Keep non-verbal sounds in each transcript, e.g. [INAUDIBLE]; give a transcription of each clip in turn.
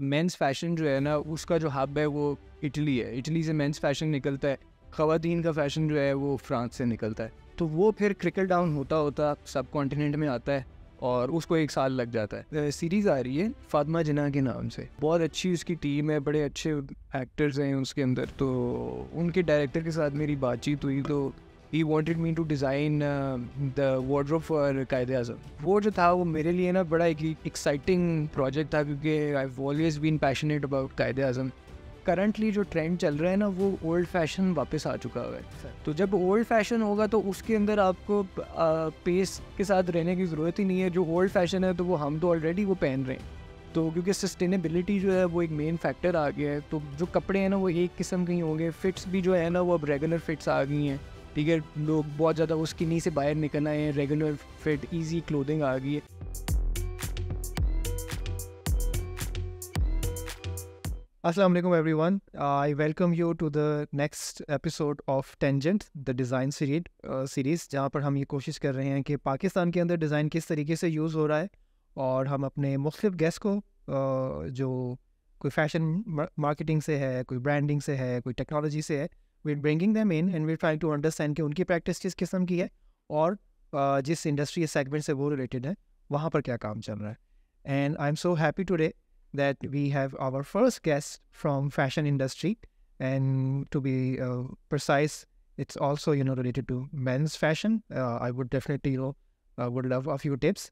Mains fashion जो है ना उसका जो हब है वो इटली है इटली से मेंस फैशन निकलता है ख़वान का फैशन जो है वो फ्रांस से निकलता है तो वो फिर क्रिकेट डाउन होता होता सब कॉन्टीनेंट में आता है और उसको एक साल लग जाता है सीरीज़ आ रही है फातिमा जिना के नाम से बहुत अच्छी उसकी टीम है बड़े अच्छे एक्टर्स हैं उसके अंदर तो उनके डायरेक्टर के साथ मेरी बातचीत हुई तो he wanted me to design the wardrobe for Quaid Azam वो जो था वो मेरे लिए ना बड़ा एक एक्साइटिंग प्रोजेक्ट था क्योंकि I always been passionate about Quaid Azam currently जो ट्रेंड चल रहा है ना वो ओल्ड फैशन वापस आ चुका है तो जब ओल्ड फैशन होगा तो उसके अंदर आपको आ, पेस के साथ रहने की ज़रूरत ही नहीं है जो ओल्ड फैशन है तो वो हम तो ऑलरेडी वो पहन रहे हैं तो क्योंकि सस्टेनेबिलिटी जो है वो एक मेन फैक्टर आ गया है तो जो कपड़े हैं ना वो एक किस्म के ही होंगे फिट्स भी जो है ना वो अब रेगुलर फिट्स आ गई हैं ठीक है लोग बहुत ज़्यादा उसकी नहीं से बाहर निकल आए हैं रेगुलर फिट ईजी क्लोदिंग आ गई है Assalamualaikum everyone. Uh, I welcome you to the next episode of Tangent, the design series, uh, series जहाँ पर हम ये कोशिश कर रहे हैं कि पाकिस्तान के अंदर डिज़ाइन किस तरीके से यूज़ हो रहा है और हम अपने मुख्तफ गेस्ट को uh, जो कोई फैशन मार्केटिंग से है कोई ब्रांडिंग से है कोई टेक्नोलॉजी से है we're bringing them in and we're trying to understand कि उनकी प्रैक्टिस किस किस्म की है और uh, जिस इंडस्ट्री सेगमेंट से वो रिलेटेड है वहाँ पर क्या काम चल रहा है and I am so happy today that we have our first guest from fashion industry and to be precise it's also you know related to men's fashion uh, i would definitely you know uh, would love a few tips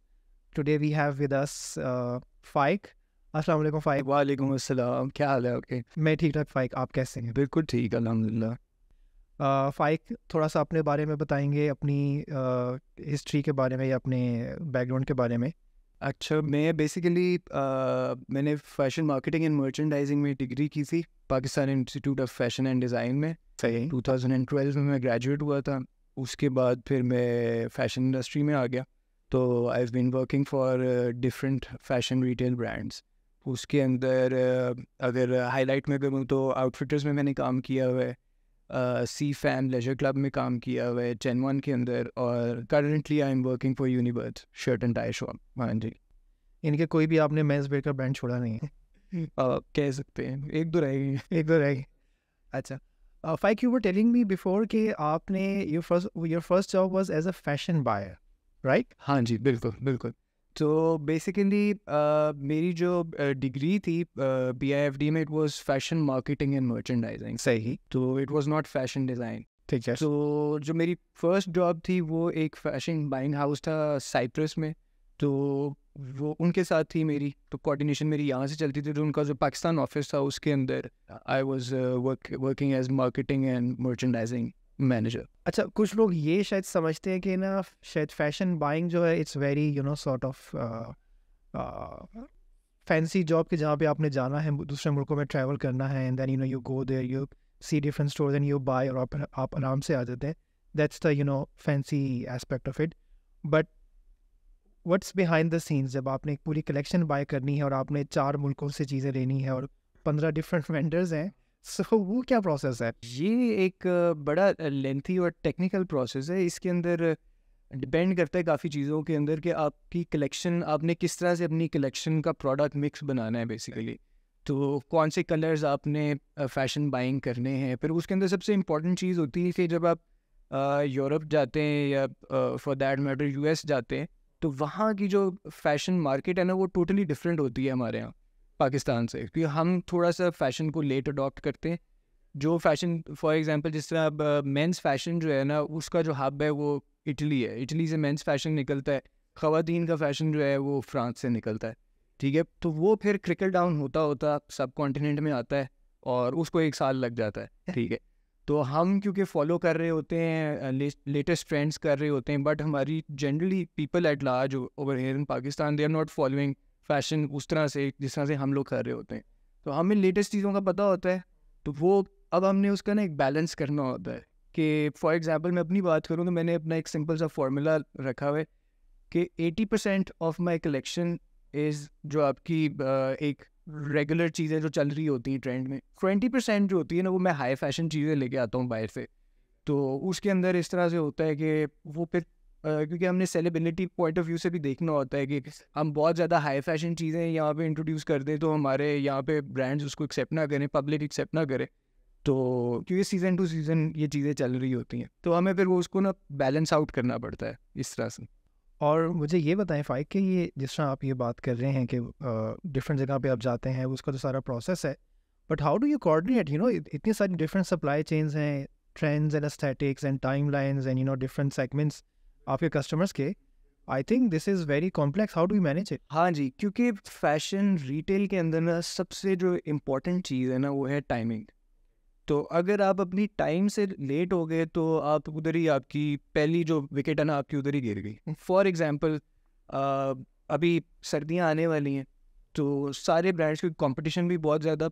today we have with us uh, fike अस्सलाम वालेकुम फाइक वालेकुम अस्सलाम क्या हाल है okay मैं ठीक ठाक फाइक आप कैसे हैं बिल्कुल ठीक अलहमदिल्ला फाइक थोड़ा सा अपने बारे में बताएंगे अपनी हिस्ट्री के बारे में या अपने बैकग्राउंड के बारे में अच्छा मैं बेसिकली मैंने फैशन मार्केटिंग एंड मर्चेंडाइजिंग में डिग्री की थी Pakistan institute of fashion and design में सही 2012 में मैं ग्रेजुएट हुआ था उसके बाद फिर मैं फैशन इंडस्ट्री में आ गया तो I have been working for different fashion retail brands उसके अंदर अगर हाईलाइट में करूँ तो आउटफिटर्स में मैंने काम किया हुआ है सी फैन लेजर क्लब में काम किया हुआ है चैन वन के अंदर और currently I am working for Uniworth shirt and tie shop हाँ जी इनके कोई भी आपने मैज बेर का ब्रांड छोड़ा नहीं है [LAUGHS] कह सकते हैं एक दो रहेगी एक दो रहेगी अच्छा Faiq you were telling me before कि आपने your first your first job was as a fashion buyer right हाँ जी बिल्कुल बिल्कुल तो बेसिकली uh, मेरी जो डिग्री uh, थी बी आई एफ डी में it was fashion marketing and merchandising सही तो it was not fashion design ठीक है तो जो मेरी फर्स्ट जॉब थी वो एक फैशन बाइंग हाउस था साइप्रस में तो वो उनके साथ थी मेरी तो कोऑर्डिनेशन मेरी यहाँ से चलती थी तो उनका जो पाकिस्तान ऑफिस था उसके अंदर I was working as marketing and merchandising manager अच्छा कुछ लोग ये शायद समझते हैं कि ना शायद फैशन बाइंग जो है it's very you know sort of fancy job के जहाँ पे आपने जाना है दूसरे मुल्कों में ट्रैवल करना है and then you know you go there you see different store and you buy और आप, आप आराम से आ जाते हैं that's the you know fancy aspect of it but what's behind the scenes जब आपने एक पूरी कलेक्शन बाय करनी है और आपने चार मुल्कों से चीज़ें लेनी है और पंद्रह डिफरेंट वेंडर्स [LAUGHS] हैं सो [LAUGHS] तो so, वो क्या प्रोसेस है ये एक बड़ा लेंथी और टेक्निकल प्रोसेस है इसके अंदर डिपेंड करता है काफ़ी चीज़ों के अंदर कि आपकी कलेक्शन आपने किस तरह से अपनी कलेक्शन का प्रोडक्ट मिक्स बनाना है बेसिकली तो कौन से कलर्स आपने फैशन बाइंग करने हैं फिर उसके अंदर सबसे इम्पॉर्टेंट चीज़ होती है कि जब आप यूरोप जाते हैं या फॉर दैट मैटर यूएस जाते हैं तो वहाँ की जो फैशन मार्केट है ना वो टोटली डिफरेंट होती है हमारे यहाँ पाकिस्तान से क्योंकि हम थोड़ा सा फैशन को लेट अडॉप्ट करते हैं जो फैशन फॉर एग्जांपल जिस तरह अब मेंस फैशन जो है ना उसका जो हब है वो इटली है इटली से मेंस फैशन निकलता है ख़वान का फैशन जो है वो फ्रांस से निकलता है ठीक है तो वो फिर क्रिकल डाउन होता होता सब कॉन्टिनेंट में आता है और उसको एक साल लग जाता है [LAUGHS] ठीक है तो हम क्योंकि फॉलो कर रहे होते हैं लेटेस्ट ट्रेंड्स कर रहे होते हैं बट हमारी generally people at large over here in Pakistan they are not following fashion उस तरह से जिस तरह से हम लोग कर रहे होते हैं तो हमें लेटेस्ट चीज़ों का पता होता है तो वो अब हमने उसका ना एक बैलेंस करना होता है कि फॉर एग्जांपल मैं अपनी बात करूँ तो मैंने अपना एक सिंपल सा फॉर्मूला रखा हुआ है कि eighty percent of my collection is जो आपकी एक रेगुलर चीज़ें जो चल रही होती हैं ट्रेंड में ट्वेंटी परसेंट जो होती है ना वो मैं हाई फैशन चीज़ें लेके आता हूँ बाहर से तो उसके अंदर इस तरह से होता है कि वो फिर क्योंकि हमने सेलेबिलिटी पॉइंट ऑफ व्यू से भी देखना होता है कि हम बहुत ज़्यादा हाई फैशन चीज़ें यहाँ पे इंट्रोड्यूस कर दें तो हमारे यहाँ पे ब्रांड्स उसको एक्सेप्ट ना करें पब्लिक एक्सेप्ट ना करें तो क्योंकि सीज़न टू सीज़न ये चीज़ें चल रही होती हैं तो हमें फिर वो उसको ना बैलेंस आउट करना पड़ता है इस तरह से और मुझे ये बताएं फ़ाइक कि ये जिस तरह आप ये बात कर रहे हैं कि डिफरेंट जगह पे आप जाते हैं उसका तो सारा प्रोसेस है but how do you coordinate you know इतनी सारी डिफरेंट सप्लाई चेन्स हैं trends and aesthetics and time lines and you know different segments आपके कस्टमर्स के I think this is very complex how do manage it हाँ जी क्योंकि fashion retail के अंदर ना सबसे जो इम्पोर्टेंट चीज़ है ना वो है टाइमिंग तो अगर आप अपनी टाइम से लेट हो गए तो आप उधर ही आपकी पहली जो विकेट है ना आपकी उधर ही गिर गई फॉर एग्ज़ाम्पल अभी सर्दियाँ आने वाली हैं तो सारे ब्रांड्स की कंपटीशन भी बहुत ज़्यादा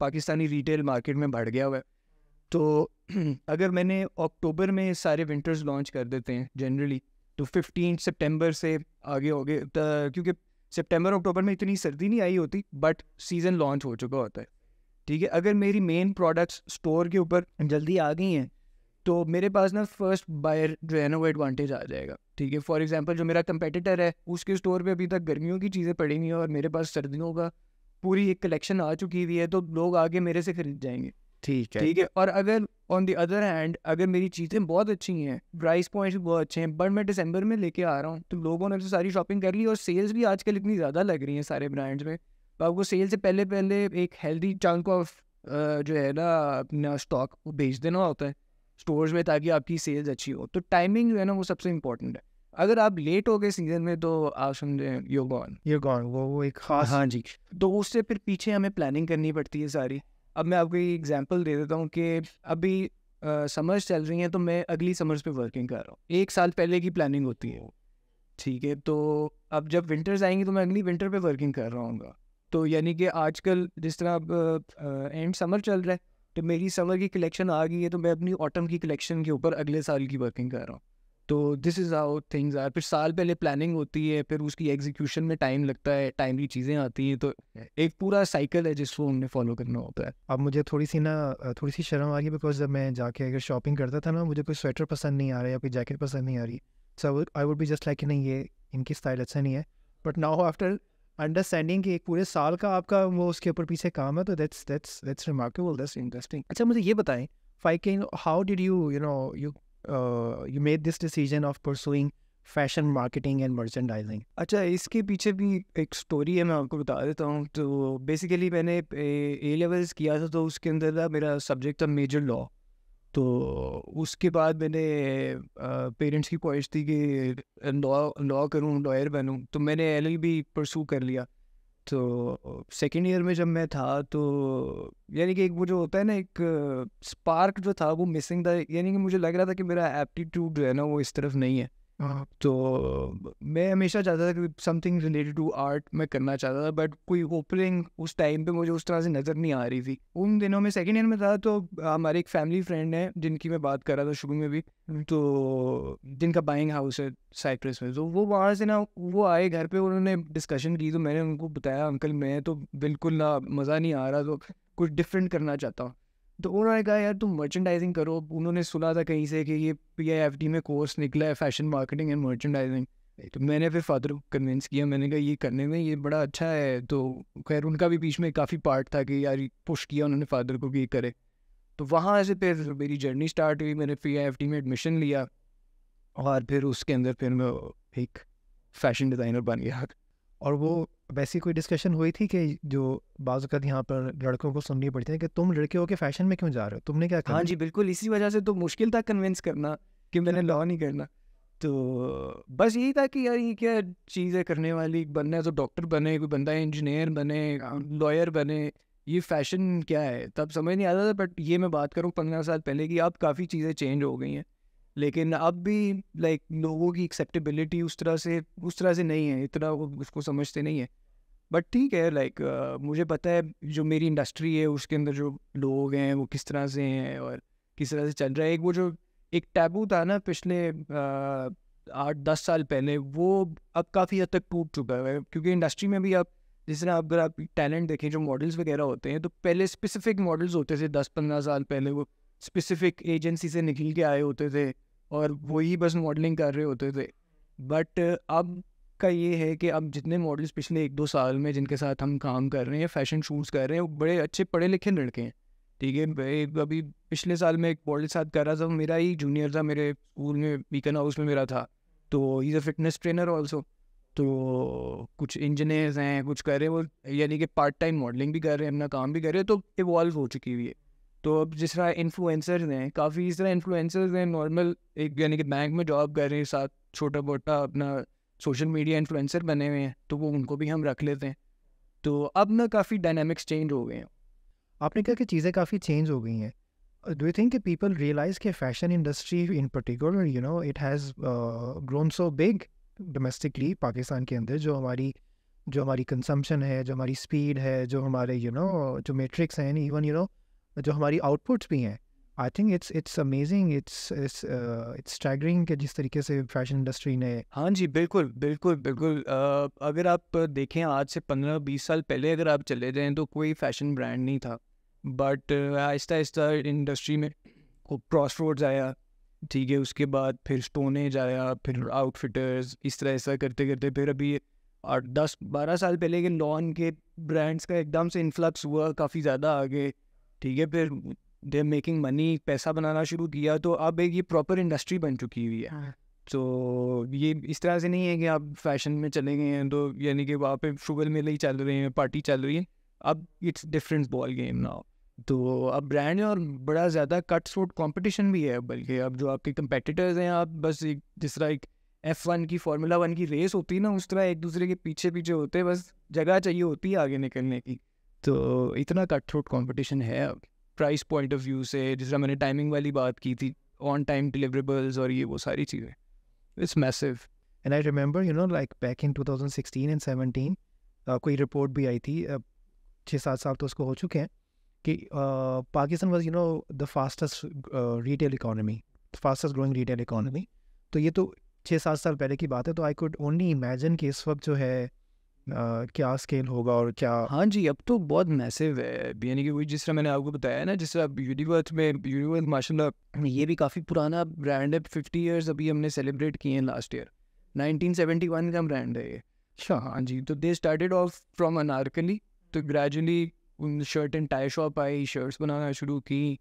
पाकिस्तानी रिटेल मार्केट में बढ़ गया हुआ है तो [CLEARS THROAT] अगर मैंने अक्टूबर में सारे विंटर्स लॉन्च कर देते हैं जनरली तो फिफ्टीन सितंबर से आगे हो गए क्योंकि सितंबर अक्टूबर में इतनी सर्दी नहीं आई होती बट सीज़न लॉन्च हो चुका होता है ठीक है अगर मेरी मेन प्रोडक्ट्स स्टोर के ऊपर जल्दी आ गई हैं तो मेरे पास ना फर्स्ट बायर जो है ना वो एडवांटेज आ जाएगा ठीक है फॉर एग्जांपल जो मेरा कंपेटिटर है उसके स्टोर पे अभी तक गर्मियों की चीज़ें पड़ी हुई हैं और मेरे पास सर्दियों का पूरी एक कलेक्शन आ चुकी हुई है तो लोग आगे मेरे से खरीद जाएंगे ठीक है ठीक है और अगर ऑन दी अदर हैंड अगर मेरी चीज़ें बहुत अच्छी हैं प्राइस पॉइंट बहुत अच्छे हैं बट मैं दिसंबर में लेके आ रहा हूँ तो लोगों ने तो सारी शॉपिंग कर ली और सेल्स भी आजकल इतनी ज़्यादा लग रही हैं सारे ब्रांड्स में तो आपको सेल से पहले पहले एक हेल्दी चंक ऑफ जो है ना अपना स्टॉक वो भेज देना होता है स्टोर्स में ताकि आपकी सेल्स अच्छी हो तो टाइमिंग जो है ना वो सबसे इम्पोर्टेंट है अगर आप लेट हो गए सीजन में तो आप समझे यो गॉन गॉन वो वो एक खास हाँ जी तो उससे फिर पीछे हमें प्लानिंग करनी पड़ती है सारी अब मैं आपको एग्जाम्पल दे देता हूँ कि अभी समर्स चल रही हैं तो मैं अगली समर्स पे वर्किंग कर रहा हूँ एक साल पहले की प्लानिंग होती है ठीक है तो अब जब विंटर्स आएंगे तो मैं अगली विंटर पे वर्किंग कर रहा हूँ तो यानी कि आजकल जिस तरह अब एंड समर चल रहा है तो मेरी समर की कलेक्शन आ गई है तो मैं अपनी ऑटम की कलेक्शन के ऊपर अगले साल की वर्किंग कर रहा हूँ तो this is our things are फिर साल पहले प्लानिंग होती है फिर उसकी एग्जीक्यूशन में टाइम लगता है टाइमली चीज़ें आती हैं तो एक पूरा साइकिल है जिसको हमने फॉलो करना होता है अब मुझे थोड़ी सी ना थोड़ी सी शर्म आ रही है बिकॉज जब मैं जाके अगर शॉपिंग करता था ना मुझे कोई स्वेटर पसंद नहीं आ रहा या कोई जैकेट पसंद नहीं आ रही सो आई वुड भी जस्ट लाइक नहीं ये इनकी स्टाइल अच्छा नहीं है बट नाउ आफ्टर अंडरस्टैंडिंग कि एक पूरे साल का आपका वो उसके ऊपर पीछे काम है तो that's that's that's remarkable that's interesting अच्छा मुझे ये बताएं फाइकिन how did you you know you you made this decision of pursuing fashion marketing and merchandising अच्छा इसके पीछे भी एक स्टोरी है मैं आपको बता देता हूँ तो बेसिकली मैंने ए लेवल्स किया था तो उसके अंदर था मेरा सब्जेक्ट था मेजर लॉ तो उसके बाद मैंने पेरेंट्स की ख्वाहिश थी कि लॉ लॉ करूँ लॉयर बनूँ तो मैंने एल एल बी परसू कर लिया तो सेकेंड ईयर में जब मैं था तो यानी कि एक वो जो होता है ना एक स्पार्क जो था वो मिसिंग था यानी कि मुझे लग रहा था कि मेरा एप्टीट्यूड जो है ना वो इस तरफ नहीं है हाँ, तो मैं हमेशा चाहता था कि समथिंग रिलेटेड टू आर्ट मैं करना चाहता था बट कोई ओपनिंग उस टाइम पे मुझे उस तरह से नज़र नहीं आ रही थी उन दिनों में सेकेंड ईयर में था तो हमारे एक फैमिली फ्रेंड है जिनकी मैं बात कर रहा था शुरू में भी तो जिनका बाइंग हाउस है साइप्रस में तो वो वहाँ से ना वो आए घर पे उन्होंने डिस्कशन की तो मैंने उनको बताया अंकल मैं तो बिल्कुल ना मज़ा नहीं आ रहा तो कुछ डिफरेंट करना चाहता हूँ तो उन्होंने कहा यार तुम मर्चेंडाइजिंग करो उन्होंने सुना था कहीं से कि ये पी आई एफ डी में कोर्स निकला है फैशन मार्केटिंग एंड मर्चेंडाइजिंग तो मैंने फिर फादर को कन्विंस किया मैंने कहा ये करने में ये बड़ा अच्छा है तो खैर उनका भी बीच में काफ़ी पार्ट था कि यार पुश किया उन्होंने फादर को कि ये करे तो वहाँ से फिर मेरी जर्नी स्टार्ट हुई मैंने पी आई एफ डी में एडमिशन लिया और फिर उसके अंदर फिर मैं एक फैशन डिज़ाइनर बन गया और वो वैसी कोई डिस्कशन हुई थी कि जो बाज़त यहाँ पर लड़कों को सुननी पड़ती है कि तुम लड़के हो के फैशन में क्यों जा रहे हो तुमने क्या हाँ जी बिल्कुल इसी वजह से तो मुश्किल था कन्विंस करना कि मैंने लॉ नहीं करना तो बस यही था कि यार ये क्या चीज़ है करने वाली बनना है तो डॉक्टर बने कोई बंदा इंजीनियर बने लॉयर बने ये फैशन क्या है तब समझ नहीं आता था बट ये मैं बात करूँ पंद्रह साल पहले कि अब काफ़ी चीज़ें चेंज हो गई हैं लेकिन अब भी लाइक लोगों की एक्सेप्टेबिलिटी उस तरह से उस तरह से नहीं है इतना उसको समझते नहीं है बट ठीक है लाइक like, uh, मुझे पता है जो मेरी इंडस्ट्री है उसके अंदर जो लोग हैं वो किस तरह से हैं और किस तरह से चल रहा है एक वो जो एक टैबू था ना पिछले आठ दस साल पहले वो अब काफ़ी हद तक टूट चुका है क्योंकि इंडस्ट्री में भी अब जिस तरह अगर आप टैलेंट देखें जो मॉडल्स वगैरह होते हैं तो पहले स्पेसिफिक मॉडल्स होते थे दस पंद्रह साल पहले वो स्पेसिफिक एजेंसी से निकल के आए होते थे और वही बस मॉडलिंग कर रहे होते थे बट अब का ये है कि अब जितने मॉडल्स पिछले एक दो साल में जिनके साथ हम काम कर रहे हैं फैशन शूट्स कर रहे हैं वो बड़े अच्छे पढ़े लिखे लड़के हैं ठीक है अभी पिछले साल में एक मॉडल साथ कर रहा था मेरा ही जूनियर था मेरे स्कूल में बीकन हाउस में मेरा था तो is a fitness trainer also तो कुछ इंजीनियर्स हैं कुछ कर रहे हैं वो यानी कि पार्ट टाइम मॉडलिंग भी कर रहे हैं अपना काम भी कर रहे हैं तो इवॉल्व हो चुकी हुई है तो अब जिस तरह इन्फ्लुएंसर्स हैं काफ़ी इस तरह इन्फ्लुएंसर्स हैं नॉर्मल एक यानी कि बैंक में जॉब कर रहे हैं साथ छोटा मोटा अपना सोशल मीडिया इन्फ्लुएंसर बने हुए हैं तो वो उनको भी हम रख लेते हैं तो अब ना काफ़ी डायनामिक्स चेंज हो गए हैं आपने कहा कि चीज़ें काफ़ी चेंज हो गई हैं do you think people realise के fashion industry in particular you know it has grown so big domestically Pakistan के अंदर जो हमारी जो हमारी कंसम्पन है जो हमारी स्पीड है जो हमारे यू नो जो मेट्रिक्स हैं इवन यू नो जो हमारी आउटपुट्स भी हैं I think it's it's amazing it's it's it's staggering के जिस तरीके से फैशन इंडस्ट्री ने हाँ जी बिल्कुल बिल्कुल बिल्कुल uh, अगर आप देखें आज से पंद्रह बीस साल पहले अगर आप चले जाएँ तो कोई फैशन ब्रांड नहीं था बट आहिस्ता आहिस्ता इंडस्ट्री में क्रॉस रोड्स आया ठीक है उसके बाद फिर स्टोनेज आया फिर आउटफिटर्स इस तरह ऐसा करते करते फिर अभी आठ दस बारह साल पहले के लॉन के ब्रांड्स का एकदम से इन्फ्लक्स हुआ काफ़ी ज़्यादा आगे ठीक है फिर दे मेकिंग मनी पैसा बनाना शुरू किया तो अब एक ये प्रॉपर इंडस्ट्री बन चुकी हुई है तो ये इस तरह से नहीं है कि आप फैशन में चले गए हैं तो यानी कि वहाँ पे शुगर मिल ही चल रहे हैं पार्टी चल रही है अब it's different ball game now तो अब ब्रांड है और बड़ा ज़्यादा कट सूट कॉम्पिटिशन भी है बल्कि अब जो आपके कंपेटिटर्स हैं आप बस एक जिस तरह एक एफ वन की फार्मूला वन की रेस होती है ना उस तरह एक दूसरे के पीछे पीछे होते हैं बस जगह चाहिए होती है आगे निकलने की तो इतना कट थ्रोट कॉम्पिटिशन है प्राइस पॉइंट ऑफ व्यू से जिस तरह मैंने टाइमिंग वाली बात की थी ऑन टाइम डिलीवरेबल्स और ये वो सारी चीज़ें it's massive and I remember you know like back in two thousand sixteen and seventeen कोई रिपोर्ट भी आई थी uh, छः सात साल तो उसको हो चुके हैं कि Pakistan was you know the fastest retail economy fastest growing retail economy तो ये तो छः सात साल पहले की बात है तो आई कुड ओनली इमेजिन कि इस वक्त जो है क्या स्केल होगा और क्या हाँ जी अब तो बहुत मैसिव है यानी कि वही जिस तरह मैंने आपको बताया ना जिस तरह यूनिवर्थ यूनिवर्स में यूनिवर्स माशा ये भी काफ़ी पुराना ब्रांड है फिफ्टी ईयर्स अभी हमने सेलिब्रेट किए हैं लास्ट ईयर वन का ब्रांड है ये अच्छा हाँ जी तो they started off from Anarkali तो ग्रेजुअली उन shirt and tie shop I shirts बनाना शुरू की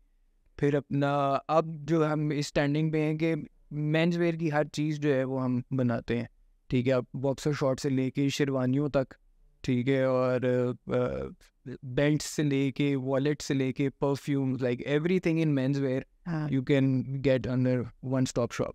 फिर अपना अब जो हम इस स्टैंडिंग पे हैं कि मेंस वेयर की हर चीज़ जो है वो हम बनाते हैं ठीक है बॉक्सर शॉर्ट से लेके शेरवानियों तक ठीक है और बेल्ट से लेके वॉलेट से लेके perfume like everything in men's wear you can get under one stop shop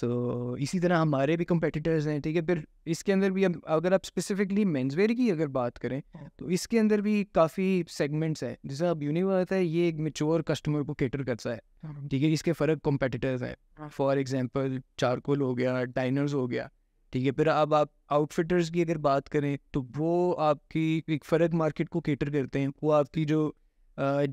so इसी तरह हमारे भी कंपेटिटर्स हैं ठीक है फिर इसके अंदर भी अब अगर आप स्पेसिफिकली वेयर की अगर बात करें हाँ। तो इसके अंदर भी काफ़ी सेगमेंट्स हैं जैसे अब यूनिवर्स है ये एक मेच्योर कस्टमर को केटर करता है हाँ। ठीक है इसके फ़र्क कंपेटिटर्स हैं फॉर एग्जांपल चारकोल हो गया डाइनर्स हो गया ठीक है फिर अब आप आउटफिटर्स की अगर बात करें तो वो आपकी एक फ़र्क मार्केट को केटर करते हैं वो आपकी जो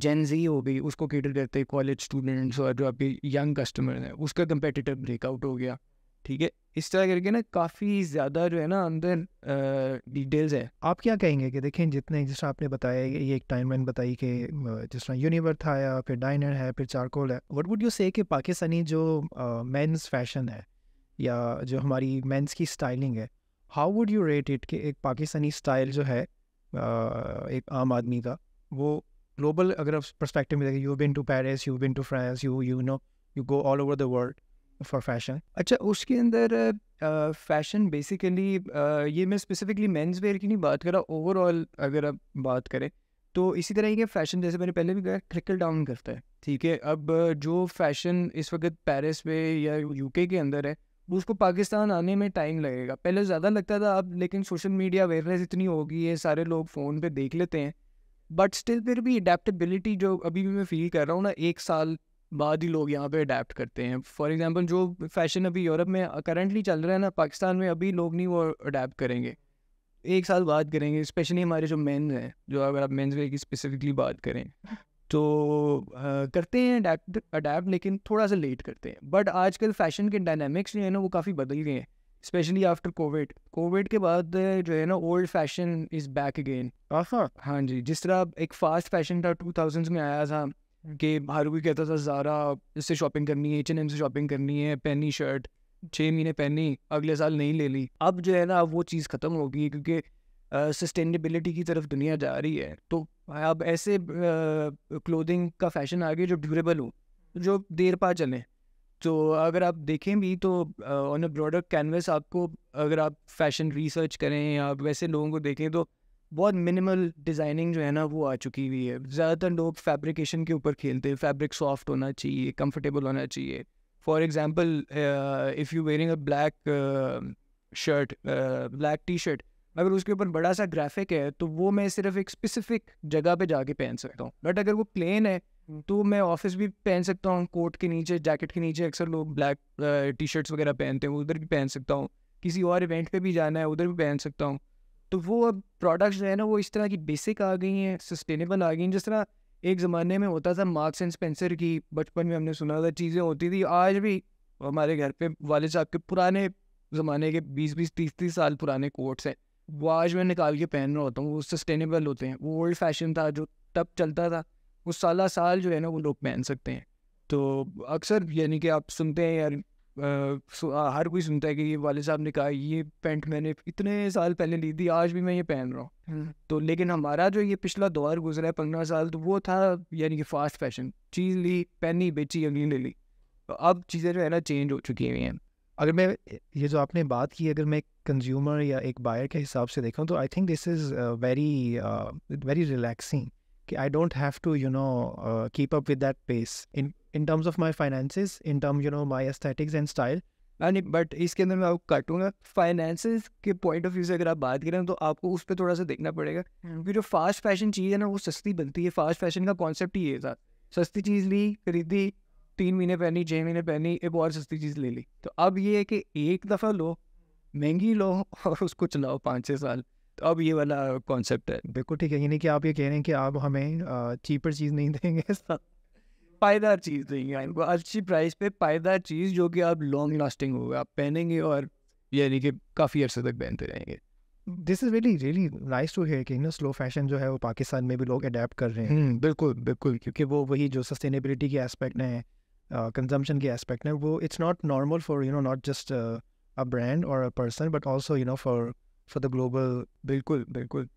जेनजी हो गई उसको केटर करते हैं कॉलेज स्टूडेंट्स और जो आपके यंग कस्टमर हैं उसका कंपेटिटिव ब्रेकआउट हो गया ठीक है इस तरह करके ना काफ़ी ज़्यादा जो है ना अंदर डिटेल्स है आप क्या कहेंगे कि देखें जितने जिस आपने बताया ये एक टाइम लाइन बताई कि जिस तरह यूनिवर्थ आया फिर डाइनर है फिर चारकोल है वट वुड यू से कि पाकिस्तानी जो मेंस फैशन है या जो हमारी मेंस की स्टाइलिंग है how would you rate it कि एक पाकिस्तानी स्टाइल जो है एक आम आदमी का वो ग्लोबल अगर आप परस्पेक्टिव में देखें you been to Paris you been to France you you know you go all over the world for fashion अच्छा उसके अंदर फैशन बेसिकली ये मैं स्पेसिफिकली मेंस वेयर की नहीं बात कर रहा ओवरऑल अगर आप बात करें तो इसी तरह ये फैशन जैसे मैंने पहले भी कहा ट्रिकल डाउन करता है ठीक है अब जो फैशन इस वक्त पेरिस में या यूके के अंदर है उसको पाकिस्तान आने में टाइम लगेगा पहले ज़्यादा लगता था अब लेकिन सोशल मीडिया अवेयरनेस इतनी होगी है सारे लोग फ़ोन पे देख लेते हैं बट स्टिल फिर भी अडेप्टबिलिटी जो अभी भी मैं फील कर रहा हूँ ना एक साल बाद ही लोग यहाँ पे अडेप्ट करते हैं फॉर एग्जांपल जो फैशन अभी यूरोप में करंटली चल रहा है ना पाकिस्तान में अभी लोग नहीं वो अडेप्ट करेंगे एक साल बात करेंगे स्पेशली हमारे जो मेन्स हैं जो अगर आप मेन्स की स्पेसिफिकली बात करें तो आ, करते हैं अडेप्ट अडेप्ट लेकिन थोड़ा सा लेट करते हैं बट आजकल फैशन के डायनामिक्स जो है ना वो काफ़ी बदल गए हैं स्पेशली आफ्टर कोविड कोविड के बाद जो है ना old fashion is back again हाँ जी जिस तरह एक फास्ट फैशन था टू थाउजेंड्स में आया था कि हर कोई कहता था ज़ारा इससे शॉपिंग करनी है एच एन एम से शॉपिंग करनी है पहनी शर्ट छः महीने पहनी अगले साल नहीं ले ली अब जो है ना अब वो चीज़ ख़त्म हो गई क्योंकि सस्टेनेबिलिटी uh, की तरफ दुनिया जा रही है तो अब ऐसे क्लोथिंग uh, का फैशन आ गया जो ड्यूरेबल हो जो देर पा चलें तो अगर आप देखें भी तो ऑन अ ब्रॉडर कैनवस आपको अगर आप फैशन रिसर्च करें या वैसे लोगों को देखें तो बहुत मिनिमल डिज़ाइनिंग जो है ना वो आ चुकी हुई है ज़्यादातर लोग फैब्रिकेशन के ऊपर खेलते हैं फैब्रिक सॉफ्ट होना चाहिए कंफर्टेबल होना चाहिए for example if you wearing a black shirt black T shirt अगर उसके ऊपर बड़ा सा ग्राफिक है तो वो मैं सिर्फ एक स्पेसिफिक जगह पे जाके पहन सकता हूँ बट अगर वो प्लेन है हम्म। तो मैं ऑफिस भी पहन सकता हूँ कोट के नीचे जैकेट के नीचे अक्सर लोग ब्लैक टी शर्ट्स वगैरह पहनते हैं उधर भी पहन सकता हूँ किसी और इवेंट पे भी जाना है उधर भी पहन सकता हूँ तो वो अब प्रोडक्ट्स जो है ना वो इस तरह की बेसिक आ गई हैं सस्टेनेबल आ गई हैं जिस तरह एक ज़माने में होता था मार्क्स एंड स्पेंसर की बचपन में हमने सुना था चीज़ें होती थी आज भी हमारे घर पे वाले साहब के पुराने ज़माने के बीस बीस तीस तीस साल पुराने कोट्स हैं वो आज मैं निकाल के पहन रहा होता हूँ वो सस्टेनेबल होते हैं वो ओल्ड फैशन था जो तब चलता था वो साल साल जो है ना वो लोग पहन सकते हैं तो अक्सर यानी कि आप सुनते हैं यार आ, हर कोई सुनता है कि ये वाले साहब ने कहा ये पेंट मैंने इतने साल पहले ली थी आज भी मैं ये पहन रहा हूँ हम्म। तो लेकिन हमारा जो ये पिछला दौर गुजरा है पंद्रह साल तो वो था यानी कि फास्ट फैशन चीज़ ली पहनी बेची अगली ले ली तो अब चीज़ें जो है ना चेंज हो चुकी हुई हैं अगर मैं ये जो आपने बात की अगर मैं कंज्यूमर या एक बायर के हिसाब से देखूँ तो I think this is very very relaxing कि I don't have to you know keep up with that pace in in terms of my finances in term you know my aesthetics and style नहीं but इसके अंदर मैं आपको काटूंगा finance के point of view से अगर आप बात करें तो आपको उस पर थोड़ा सा देखना पड़ेगा क्योंकि हम्म। जो फास्ट फैशन चीज़ है ना वो सस्ती बनती है फास्ट फैशन का कॉन्सेप्ट ही ये था सस्ती चीज़ ली खरीदी तीन महीने पहनी छः महीने पहनी एक और सस्ती चीज़ ले ली तो अब ये है कि एक दफ़ा लो महंगी लो और उसको चलाओ पाँच छः साल तो अब ये वाला कॉन्सेप्ट है बिल्कुल ठीक है यानी कि आप ये कह रहे हैं कि आप हमें चीपर चीज़ नहीं [LAUGHS] देंगे पायदार चीज़ देंगे आपको अच्छी प्राइस पे पायदार चीज़ जो कि आप लॉन्ग लास्टिंग होगा आप पहनेंगे और यानी कि काफ़ी अर्से तक पहनते रहेंगे this is really really nice to hear कि ना स्लो फैशन जो है वो पाकिस्तान में भी लोग अडेप्ट कर रहे हैं हम्म, बिल्कुल बिल्कुल क्योंकि वो वही जो सस्टेनेबिलिटी के एस्पेक्ट हैं कंजम्पशन uh, के एस्पेक्ट में वो it's not normal for you know not just a brand और a person but also you know for for the global बिल्कुल बिल्कुल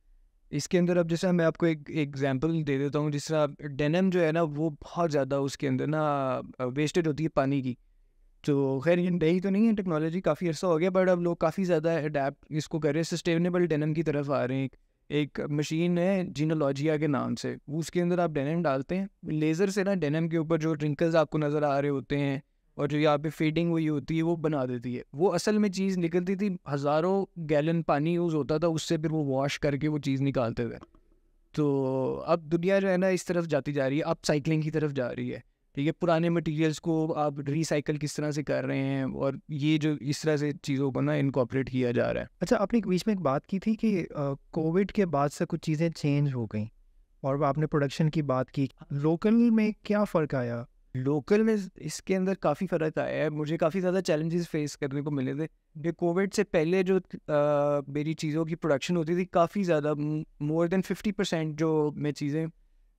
इसके अंदर अब जैसे मैं आपको एक एग्जाम्पल दे देता हूँ जिस तरह डेनम जो है ना वो बहुत ज़्यादा उसके अंदर ना वेस्टेड होती है पानी की तो खैर ये तो नहीं है टेक्नोलॉजी काफ़ी अर्सा हो गया बट अब लोग काफ़ी ज़्यादा अडेप्ट इसको कर रहे हैं सस्टेनेबल डेनम की तरफ आ रहे हैं एक मशीन है जीनोलॉजिया के नाम से उसके अंदर आप डेनम डालते हैं लेज़र से ना डेनम के ऊपर जो रिंकल्स आपको नज़र आ रहे होते हैं और जो यहाँ पे फीडिंग हुई होती है वो बना देती है वो असल में चीज़ निकलती थी हज़ारों गैलन पानी यूज़ होता था उससे फिर वो वॉश करके वो चीज़ निकालते थे तो अब दुनिया जो है ना इस तरफ जाती जा रही है अब साइकिलिंग की तरफ जा रही है ठीक है पुराने मटेरियल्स को आप रिसाइकल किस तरह से कर रहे हैं और ये जो इस तरह से चीज़ों को ना इनकॉपरेट किया जा रहा है अच्छा आपने बीच में एक बात की थी कि कोविड के बाद से कुछ चीज़ें चेंज हो गई और आपने प्रोडक्शन की बात की लोकल में क्या फ़र्क आया लोकल में इसके अंदर काफ़ी फ़र्क आया है मुझे काफ़ी ज़्यादा चैलेंजेस फेस करने को मिले थे ये कोविड से पहले जो आ, मेरी चीज़ों की प्रोडक्शन होती थी काफ़ी ज़्यादा मोर देन फिफ्टी परसेंट जो मैं चीज़ें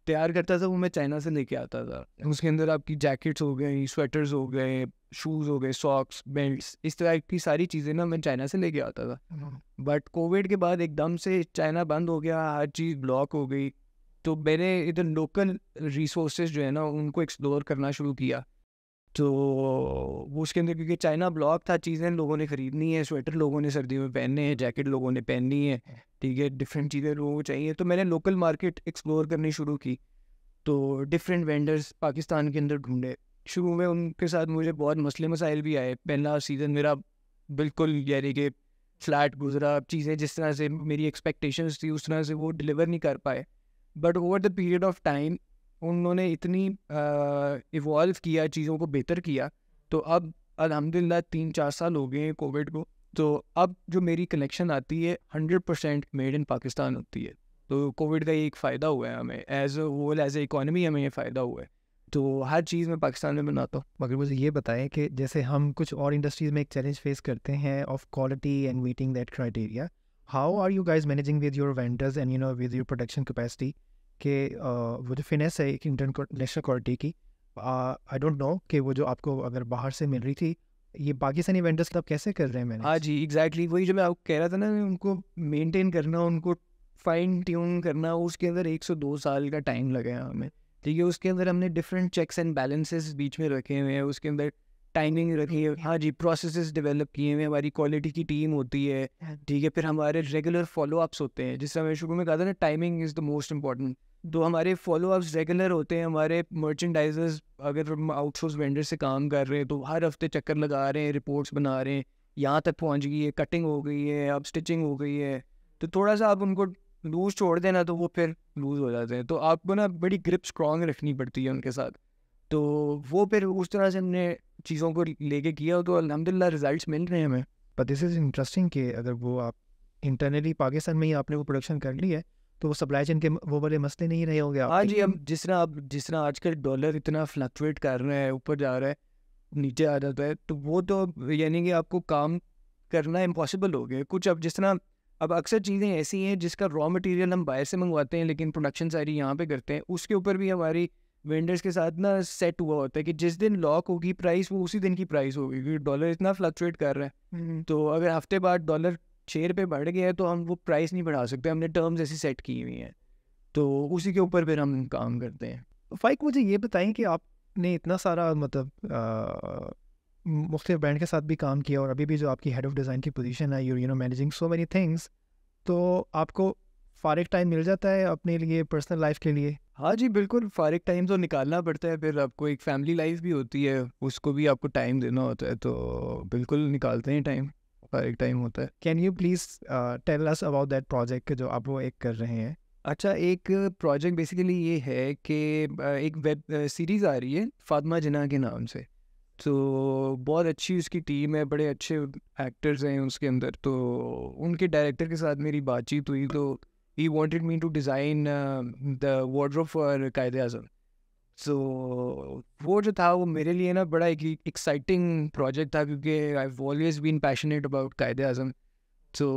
तैयार करता था वो मैं चाइना से लेके आता था अच्छा। उसके अंदर आपकी जैकेट्स हो गई स्वेटर्स हो गए शूज़ हो गए सॉक्स बेल्ट इस तरह की सारी चीज़ें ना मैं चाइना से लेके आता था हम्म। बट कोविड के बाद एकदम से चाइना बंद हो गया हर चीज़ ब्लॉक हो गई तो मैंने इधर लोकल रिसोर्सेज जो है ना उनको एक्सप्लोर करना शुरू किया तो वो उसके अंदर क्योंकि चाइना ब्लॉक था चीज़ें लोगों ने ख़रीदनी है स्वेटर लोगों ने सर्दियों में पहनने हैं जैकेट लोगों ने पहननी है हाँ। ठीक है डिफरेंट चीज़ें लोगों को चाहिए तो मैंने लोकल मार्केट एक्सप्लोर करनी शुरू की तो डिफरेंट वेंडर्स पाकिस्तान के अंदर ढूंढे शुरू में उनके साथ मुझे बहुत मसले मसाइल भी आए पहला सीज़न मेरा बिल्कुल यानी कि फ्लैट गुजरा चीज़ें जिस तरह से मेरी एक्सपेक्टेशंस थी उस तरह से वो डिलीवर नहीं कर पाए but over the period of time उन्होंने इतनी इवॉल्व किया चीज़ों को बेहतर किया तो अब अलहमदिल्ला तीन चार साल हो गए हैं कोविड को तो अब जो मेरी कलेक्शन आती है hundred percent made in Pakistan होती है तो कोविड का ये एक फ़ायदा हुआ है हमें as a whole as a हमें ये फ़ायदा हुआ है तो हर चीज़ में पाकिस्तान में बनाता हूँ मगर मुझे ये बताएं कि जैसे हम कुछ और इंडस्ट्रीज़ में एक चैलेंज फेस करते हैं of quality and meeting that criteria how are you guys managing with your vendors and you know with your production capacity कि वो जो फिनेस है एक इंटरनेशनल क्वालिटी की आई डोंट नो कि वो जो आपको अगर बाहर से मिल रही थी ये पाकिस्तानी वेंडर्स क्लब कैसे कर रहे हैं मैंने हाँ जी एग्जैक्टली exactly, वही जो मैं आपको कह रहा था ना उनको मेंटेन करना उनको फाइन ट्यून करना उसके अंदर एक सौ दो साल का टाइम लगा हमें ठीक है उसके अंदर हमने डिफरेंट चेक्स एंड बैलेंसेस बीच में रखे हुए हैं उसके अंदर टाइमिंग रखी है हाँ जी प्रोसेस डेवलप किए हुए हमारी क्वालिटी की टीम होती है हाँ ठीक है फिर हमारे रेगुलर फॉलो अप्स होते हैं जिससे हमें शुरू में कहा था ना timing is the most important तो हमारे फॉलो अप्स रेगुलर होते हैं हमारे मर्चेंडाइजर्स अगर हम आउटसोर्स वेंडर से काम कर रहे हैं तो हर हफ्ते चक्कर लगा रहे हैं रिपोर्ट्स बना रहे हैं यहाँ तक पहुँच गई है कटिंग हो गई है अब स्टिचिंग हो गई है तो थोड़ा सा आप उनको लूज़ छोड़ देना तो वो फिर लूज़ हो जाते हैं तो आपको ना बड़ी ग्रिप स्ट्रॉन्ग रखनी पड़ती है उनके साथ तो वो फिर उस तरह से हमने चीज़ों को लेके किया तो अलहमदिल्ला रिजल्ट मिल रहे हैं हमें बट दिस इज़ इंटरेस्टिंग कि अगर वो आप इंटरनली पाकिस्तान में ही आपने वो प्रोडक्शन कर ली है तो वो सप्लाई चेन के वो वाले मसले नहीं रहे होंगे हाँ जी हम जिस तरह आप जिस तरह आजकल डॉलर इतना फ्लक्चुएट कर रहे हैं ऊपर जा रहा है नीचे आ जाता है तो वो तो यानी कि आपको काम करना इम्पॉसिबल हो गया कुछ अब जिस तरह अब अक्सर चीज़ें ऐसी हैं जिसका रॉ मटेरियल हम बाहर से मंगवाते हैं लेकिन प्रोडक्शन सारी यहाँ पे करते हैं उसके ऊपर भी हमारी वेंडर्स के साथ ना सेट हुआ होता है कि जिस दिन लॉक होगी प्राइस वो उसी दिन की प्राइस होगी क्योंकि डॉलर इतना फ्लक्चुएट कर रहा है हम्म, हम्म। तो अगर हफ्ते बाद डॉलर छः रुपये बढ़ गया है तो हम वो प्राइस नहीं बढ़ा सकते हमने टर्म्स ऐसी सेट की हुई हैं तो उसी के ऊपर फिर हम काम करते हैं फाइक मुझे ये बताएं कि आपने इतना सारा मतलब मुख्तलिफ ब्रांड के साथ भी काम किया और अभी भी जो आपकी हेड ऑफ डिज़ाइन की पोजीशन है you know managing so many things तो आपको फारिक टाइम मिल जाता है अपने लिए पर्सनल लाइफ के लिए हाँ जी बिल्कुल फारिक टाइम तो निकालना पड़ता है फिर आपको एक फैमिली लाइफ भी होती है उसको भी आपको टाइम देना होता है तो बिल्कुल निकालते हैं टाइम फारिक टाइम होता है can you please tell us about that project जो आप वो एक कर रहे हैं अच्छा एक प्रोजेक्ट बेसिकली ये है कि एक वेब सीरीज़ आ रही है फातिमा जिना के नाम से तो बहुत अच्छी उसकी टीम है बड़े अच्छे एक्टर्स हैं उसके अंदर तो उनके डायरेक्टर के साथ मेरी बातचीत हुई तो he wanted me to design uh, the wardrobe for Kaide अजम सो वो जो था वो मेरे लिए ना बड़ा एक एक्साइटिंग प्रोजेक्ट था क्योंकि I always been passionate about Quaid Azam तो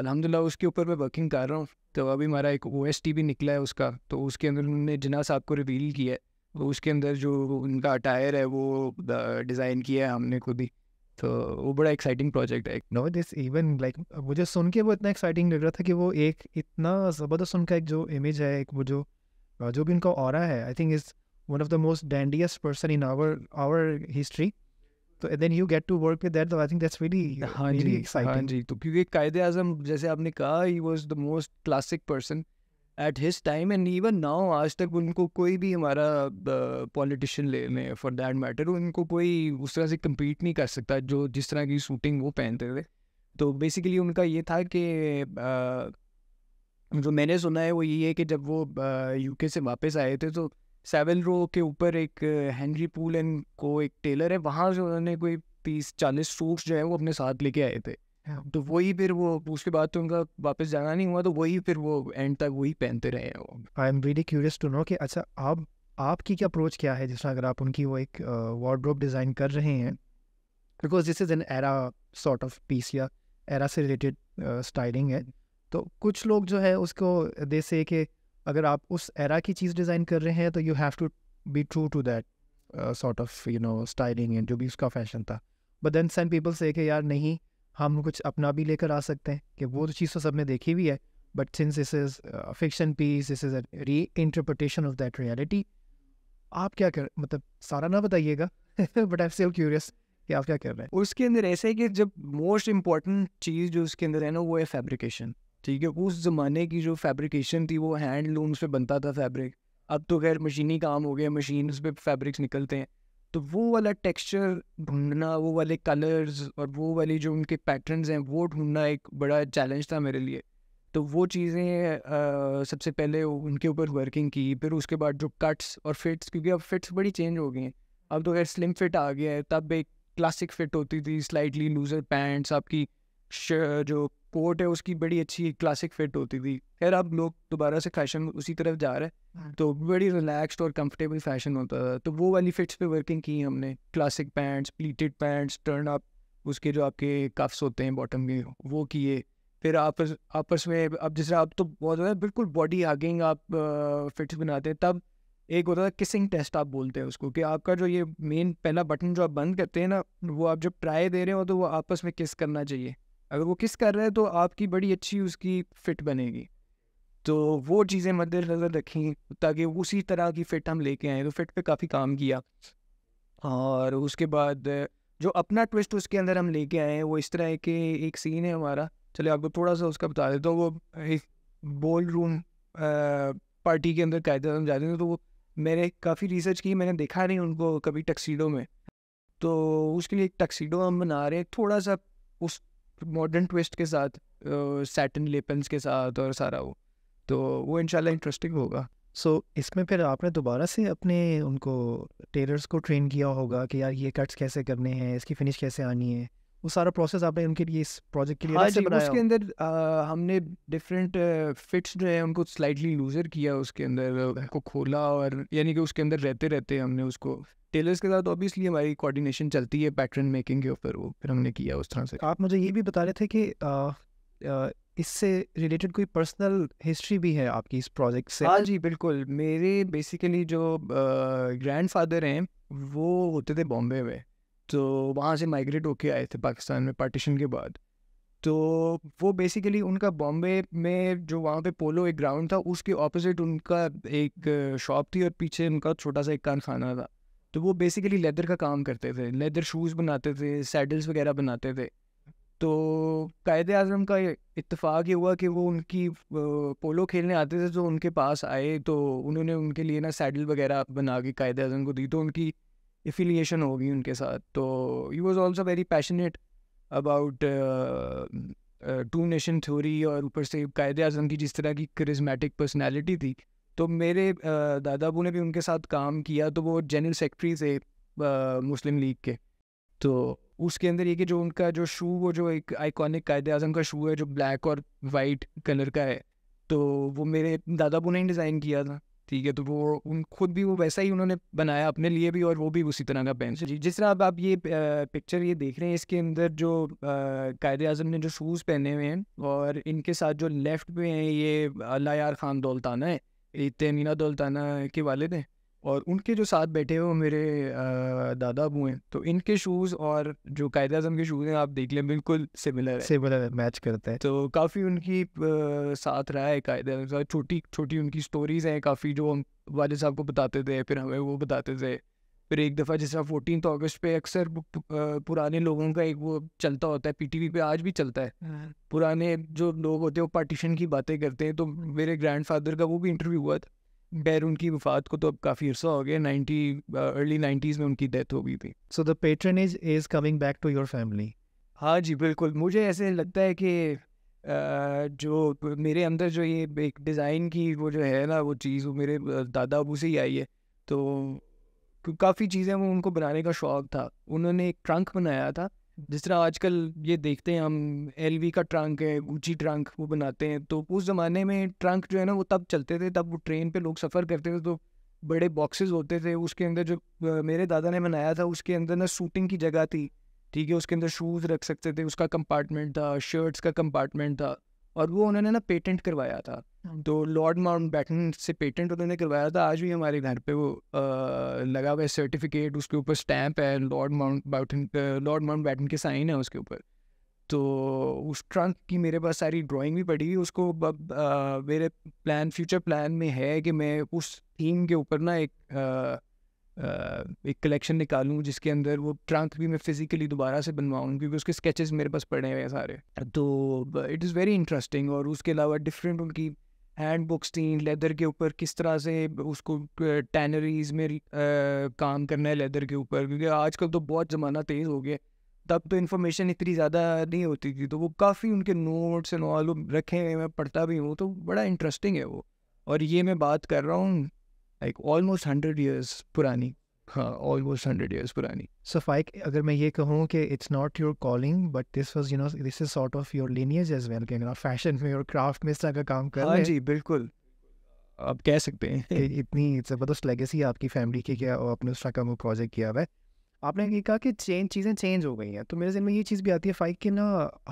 अलहमदिल्ला उसके ऊपर मैं वर्किंग कर रहा हूँ तो अभी हमारा एक ओ भी निकला है उसका तो उसके अंदर उन्होंने जिना साहब को रिवील किया है तो उसके अंदर जो उनका अटायर है वो डिज़ाइन uh, किया है हमने खुद ही तो वो बड़ा एक्साइटिंग प्रोजेक्ट है नो दिस इवन लाइक मुझे सुन के वो इतना एक्साइटिंग लग रहा था कि वो एक इतना ज़बरदस्त उनका एक जो इमेज है एक वो जो जो भी उनका और है I think is one of the most dandiest person in our our history तो then you get to work with that I think that's really हाँ जी एक्साइटिंग हाँ जी तो क्योंकि कायदे आजम जैसे आपने कहा he was the most classic person at his time and even now आज तक उनको कोई भी हमारा पॉलिटिशियन ले लें फॉर दैट मैटर उनको कोई उस तरह से कम्पीट नहीं कर सकता जो जिस तरह की शूटिंग वो पहनते थे तो बेसिकली उनका ये था कि जो मैंने सुना है वो ये है कि जब वो यूके से वापस आए थे तो सेवन रो के ऊपर एक हैंनरी पूल एंड को एक टेलर है वहाँ से उन्होंने कोई तीस चालीस सूट्स जो है वो अपने साथ लेके आए थे हाँ, तो वही फिर वो उसके बाद तो उनका वापस जाना नहीं हुआ तो वही फिर वो एंड तक वही पहनते रहे वो I am really curious to know कि अच्छा आप आपकी क्या अप्रोच क्या है जिसमें अगर आप उनकी वो एक वार्ड्रोब uh, डिज़ाइन कर रहे हैं because this is an era sort of piece या एरा से रिलेटेड स्टाइलिंग है तो कुछ लोग जो है उसको दे से कि अगर आप उस एरा की चीज़ डिज़ाइन कर रहे हैं तो you have to be true to that sort of you know styling and जो भी उसका फैशन था बट देन सम पीपल से कि यार नहीं हम कुछ अपना भी लेकर आ सकते हैं कि वो तो चीज़ तो सबने देखी भी है but since this is fiction piece this is reinterpretation of that reality आप क्या कर मतलब सारा ना बताइएगा बट आई स्टिल क्यूरियस कि आप क्या कर रहे हैं उसके अंदर ऐसा है कि जब मोस्ट इंपॉर्टेंट चीज़ जो उसके अंदर है ना वो है फैब्रिकेशन ठीक है उस ज़माने की जो फैब्रिकेशन थी वो हैंड लूम्स पे बनता था फैब्रिक अब तो खैर मशीनी काम हो गया मशीन उस पर फैब्रिक्स निकलते हैं तो वो वाला टेक्सचर ढूंढना वो वाले कलर्स और वो वाली जो उनके पैटर्न्स हैं वो ढूंढना एक बड़ा चैलेंज था मेरे लिए तो वो चीज़ें सबसे पहले उनके ऊपर वर्किंग की फिर उसके बाद जो कट्स और फिट्स क्योंकि अब फिट्स बड़ी चेंज हो गई हैं अब तो अगर स्लिम फिट आ गया है तब एक क्लासिक फिट होती थी स्लाइटली लूजर पैंट्स आपकी जो पोर्ट है उसकी बड़ी अच्छी क्लासिक फिट होती थी खैर अब लोग दोबारा से फैशन उसी तरफ जा रहे हैं हाँ। तो बड़ी रिलैक्स्ड और कंफर्टेबल फैशन होता था तो वो वाली फिट्स पे वर्किंग की हमने classic pants pleated pants turn up उसके जो आपके कफ्स होते हैं बॉटम के वो किए फिर आपस आपस में अब जैसे आप तो बहुत ज़्यादा बिल्कुल बॉडी आगिंग आप फिट्स बनाते हैं तब एक होता था किसिंग टेस्ट आप बोलते हैं उसको कि आपका जो ये मेन पहला बटन जो आप बंद करते हैं ना वो आप जब ट्राई दे रहे हो तो वो आपस में किस करना चाहिए अगर वो किस कर रहा है तो आपकी बड़ी अच्छी उसकी फिट बनेगी तो वो चीज़ें मद्देनज़र रखें ताकि उसी तरह की फ़िट हम लेके आए तो फिट पे काफ़ी काम किया और उसके बाद जो अपना ट्विस्ट उसके अंदर हम लेके आए हैं वो इस तरह है कि एक सीन है हमारा चले आपको थोड़ा सा उसका बता देता हूँ वो एक बोल रूम पार्टी के अंदर कायदे हम जाते हैं तो वो मैंने काफ़ी रिसर्च की मैंने देखा नहीं उनको कभी टक्सीडो में तो उसके लिए एक टक्सीडो हम बना रहे हैं थोड़ा सा उस मॉडर्न ट्विस्ट के साथ सैटन लेपन्स के साथ और सारा वो तो वो इनशाला इंटरेस्टिंग होगा सो so, इसमें फिर आपने दोबारा से अपने उनको टेलर्स को ट्रेन किया होगा कि यार ये कट्स कैसे करने हैं इसकी फिनिश कैसे आनी है वो सारा प्रोसेस आपने उनके लिए इस प्रोजेक्ट के लिए हाँ जी उसके अंदर हमने डिफरेंट फिट्स जो है उनको स्लाइटली लूजर किया उसके अंदर को खोला और यानी कि उसके अंदर रहते रहते हमने उसको टेलर्स के साथ ऑब्वियसली हमारी कोऑर्डिनेशन चलती है पैटर्न मेकिंग के ऊपर वो फिर हमने किया उस तरह से आप मुझे ये भी बता रहे थे कि इससे रिलेटेड कोई पर्सनल हिस्ट्री भी है आपकी इस प्रोजेक्ट से हाँ जी बिल्कुल मेरे बेसिकली जो ग्रैंड फादर हैं वो होते थे बॉम्बे में तो वहाँ से माइग्रेट होके आए थे पाकिस्तान में पार्टीशन के बाद तो वो बेसिकली उनका बॉम्बे में जो वहाँ पे पोलो एक ग्राउंड था उसके ऑपोजिट उनका एक शॉप थी और पीछे उनका छोटा सा एक कारखाना था तो वो बेसिकली लेदर का काम करते थे लेदर शूज़ बनाते थे सैडल्स वगैरह बनाते थे तो कायद अजम का इतफ़ाक़ ये हुआ कि वो उनकी पोलो खेलने आते थे तो उनके पास आए तो उन्होंने उनके लिए ना सैडल वगैरह बना के कायद अजम को दी तो उनकी एफिलिएशन हो गई उनके साथ तो he was also very passionate about two nation theory और ऊपर से कायद अजम की जिस तरह की करिज्मेटिक पर्सनैलिटी थी तो मेरे दादाबू ने भी उनके साथ काम किया तो वो जनरल सेक्रेटरी थे मुस्लिम लीग के तो उसके अंदर ये कि जो उनका जो शू वो जो एक आइकॉनिक कायद अजम का शू है जो ब्लैक और वाइट कलर का है तो वो मेरे दादाबू ने ही डिज़ाइन किया था ठीक है तो वो उन खुद भी वो वैसा ही उन्होंने बनाया अपने लिए भी और वो भी उसी तरह का पहन जी जिस तरह अब आप ये पिक्चर ये देख रहे हैं इसके अंदर जो कायद अजम ने जो शूज़ पहने हुए हैं और इनके साथ जो लेफ्ट पे है ये अल्लाह यार खान दौलताना है तेमीना दौलताना के वालिद हैं और उनके जो साथ बैठे हुए मेरे दादा अबू हैं तो इनके शूज़ और जो कायद अजम के शूज़ हैं आप देख लें बिल्कुल सिमिलर है सिमिलर मैच करते हैं तो काफ़ी उनकी साथ रहा है कायद अजम छोटी छोटी उनकी स्टोरीज़ हैं काफ़ी जो हम वाले साहब को बताते थे फिर हमें वो बताते थे फिर एक दफ़ा जैसा फोर्टीन अगस्त पे अक्सर पुराने लोगों का एक वो चलता होता है पीटीवी पे आज भी चलता है हाँ। पुराने जो लोग होते हैं वो पार्टीशन की बातें करते हैं तो मेरे ग्रैंडफादर का वो भी इंटरव्यू हुआ था बैर उनकी वफात को तो अब काफ़ी अर्सा हो गया नाइन्टी अर्ली नाइन्टीज़ में उनकी डेथ हो गई थी so the patronage is coming back to your family हाँ जी बिल्कुल मुझे ऐसे लगता है कि जो मेरे अंदर जो ये एक डिज़ाइन की वो जो है ना वो चीज़ वो मेरे दादा अबू से ही आई है तो काफ़ी चीज़ें वो उनको बनाने का शौक़ था उन्होंने एक ट्रंक बनाया था जिस तरह आजकल ये देखते हैं हम एल का ट्रंक है ऊँची ट्रंक वो बनाते हैं तो उस ज़माने में ट्रंक जो है ना वो तब चलते थे तब वो ट्रेन पे लोग सफ़र करते थे तो बड़े बॉक्सेस होते थे उसके अंदर जो मेरे दादा ने बनाया था उसके अंदर ना सूटिंग की जगह थी ठीक है उसके अंदर शूज़ रख सकते थे उसका कंपार्टमेंट था शर्ट्स का कंपार्टमेंट था और वो उन्होंने ना पेटेंट करवाया था हाँ। तो लॉर्ड माउंट बैटन से पेटेंट उन्होंने करवाया था आज भी हमारे घर पे वो आ, लगा हुआ है सर्टिफिकेट उसके ऊपर स्टैंप है Lord Mountbatten Lord Mountbatten के साइन है उसके ऊपर तो उस ट्रंक की मेरे पास सारी ड्राइंग भी पड़ी हुई उसको अब मेरे प्लान फ्यूचर प्लान में है कि मैं उस थीम के ऊपर ना एक एक कलेक्शन निकालूँ जिसके अंदर वो ट्रंक भी मैं फिज़िकली दोबारा से बनवाऊँ क्योंकि उसके स्केचेस मेरे पास पड़े हुए हैं सारे तो इट इज़ वेरी इंटरेस्टिंग और उसके अलावा डिफरेंट उनकी हैंड बुक्स थी लेदर के ऊपर किस तरह से उसको टैनरीज में काम करना है लेदर के ऊपर क्योंकि आजकल तो बहुत ज़माना तेज़ हो गया तब तो इन्फॉर्मेशन इतनी ज़्यादा नहीं होती थी तो वो काफ़ी उनके नोट्स एंड ऑल रखे हैं मैं पढ़ता भी हूँ तो बड़ा इंटरेस्टिंग है वो और ये मैं बात कर रहा हूँ लाइक ऑलमोस्ट हंड्रेड ईयर्स पुरानी हाँ ऑलमोस्ट हंड्रेड ईयर्स पुरानी सो फाइक अगर मैं ये कहूँ कि it's not your calling but this was you know this is sort of your lineage as well can fashion में और क्राफ्ट में इस तरह का काम कर हाँ जी बिल्कुल आप कह सकते हैं इतनी ज़बरदस्त लेगेसी आपकी फैमिली की क्या और अपने उस तरह का वो प्रोजेक्ट किया हुआ है आपने ये कहा कि चेंज चीज़ें चेंज हो गई हैं तो मेरे जिन में ये चीज़ भी आती है फाइक कि ना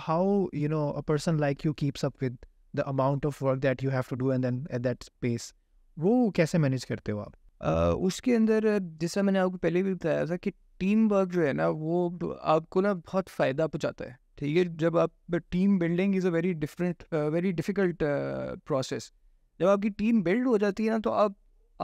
how you know a person like you keeps up with the amount of work that you have to do and then at that space वो कैसे मैनेज करते हो आप उसके अंदर जैसा मैंने आपको पहले भी बताया था कि टीम वर्क जो है ना वो आपको ना बहुत फ़ायदा पहुँचाता है ठीक है जब आप team building is a very different very difficult process जब आपकी टीम बिल्ड हो जाती है ना तो आप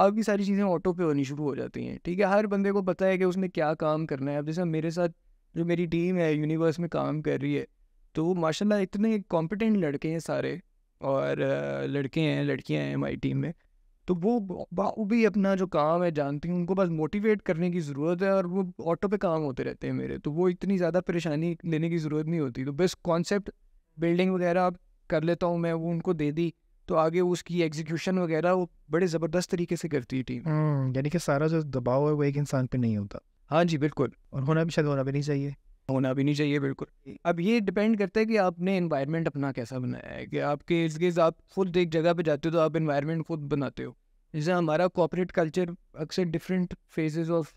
आपकी सारी चीज़ें ऑटो पे होनी शुरू हो जाती हैं ठीक है हर बंदे को पता है कि उसने क्या काम करना है अब जैसे मेरे साथ जो मेरी टीम है यूनिवर्स में काम कर रही है तो वो माशाला इतने कॉम्पिटेंट लड़के हैं सारे और लड़के हैं लड़कियाँ हैं हमारी टीम में तो वो भी अपना जो काम है जानती हूँ उनको बस मोटिवेट करने की ज़रूरत है और वो ऑटो पे काम होते रहते हैं मेरे तो वो इतनी ज़्यादा परेशानी लेने की ज़रूरत नहीं होती तो बस कॉन्सेप्ट बिल्डिंग वगैरह कर लेता हूँ मैं वो उनको दे दी तो आगे उसकी एग्जीक्यूशन वगैरह वो बड़े ज़बरदस्त तरीके से करती है टीम हम्म, यानी कि सारा जो दबाव है वो एक इंसान पर नहीं होता हाँ जी बिल्कुल और होना भी शायद होना भी नहीं चाहिए होना भी नहीं चाहिए बिल्कुल अब ये डिपेंड करता है कि आपने इन्वायरमेंट अपना कैसा बनाया है कि आपके इर्द गिर्द आप खुद एक जगह पे जाते हो तो आप इन्वायरमेंट खुद बनाते हो जैसे हमारा कॉपरेट कल्चर अक्सर डिफरेंट फेजेस ऑफ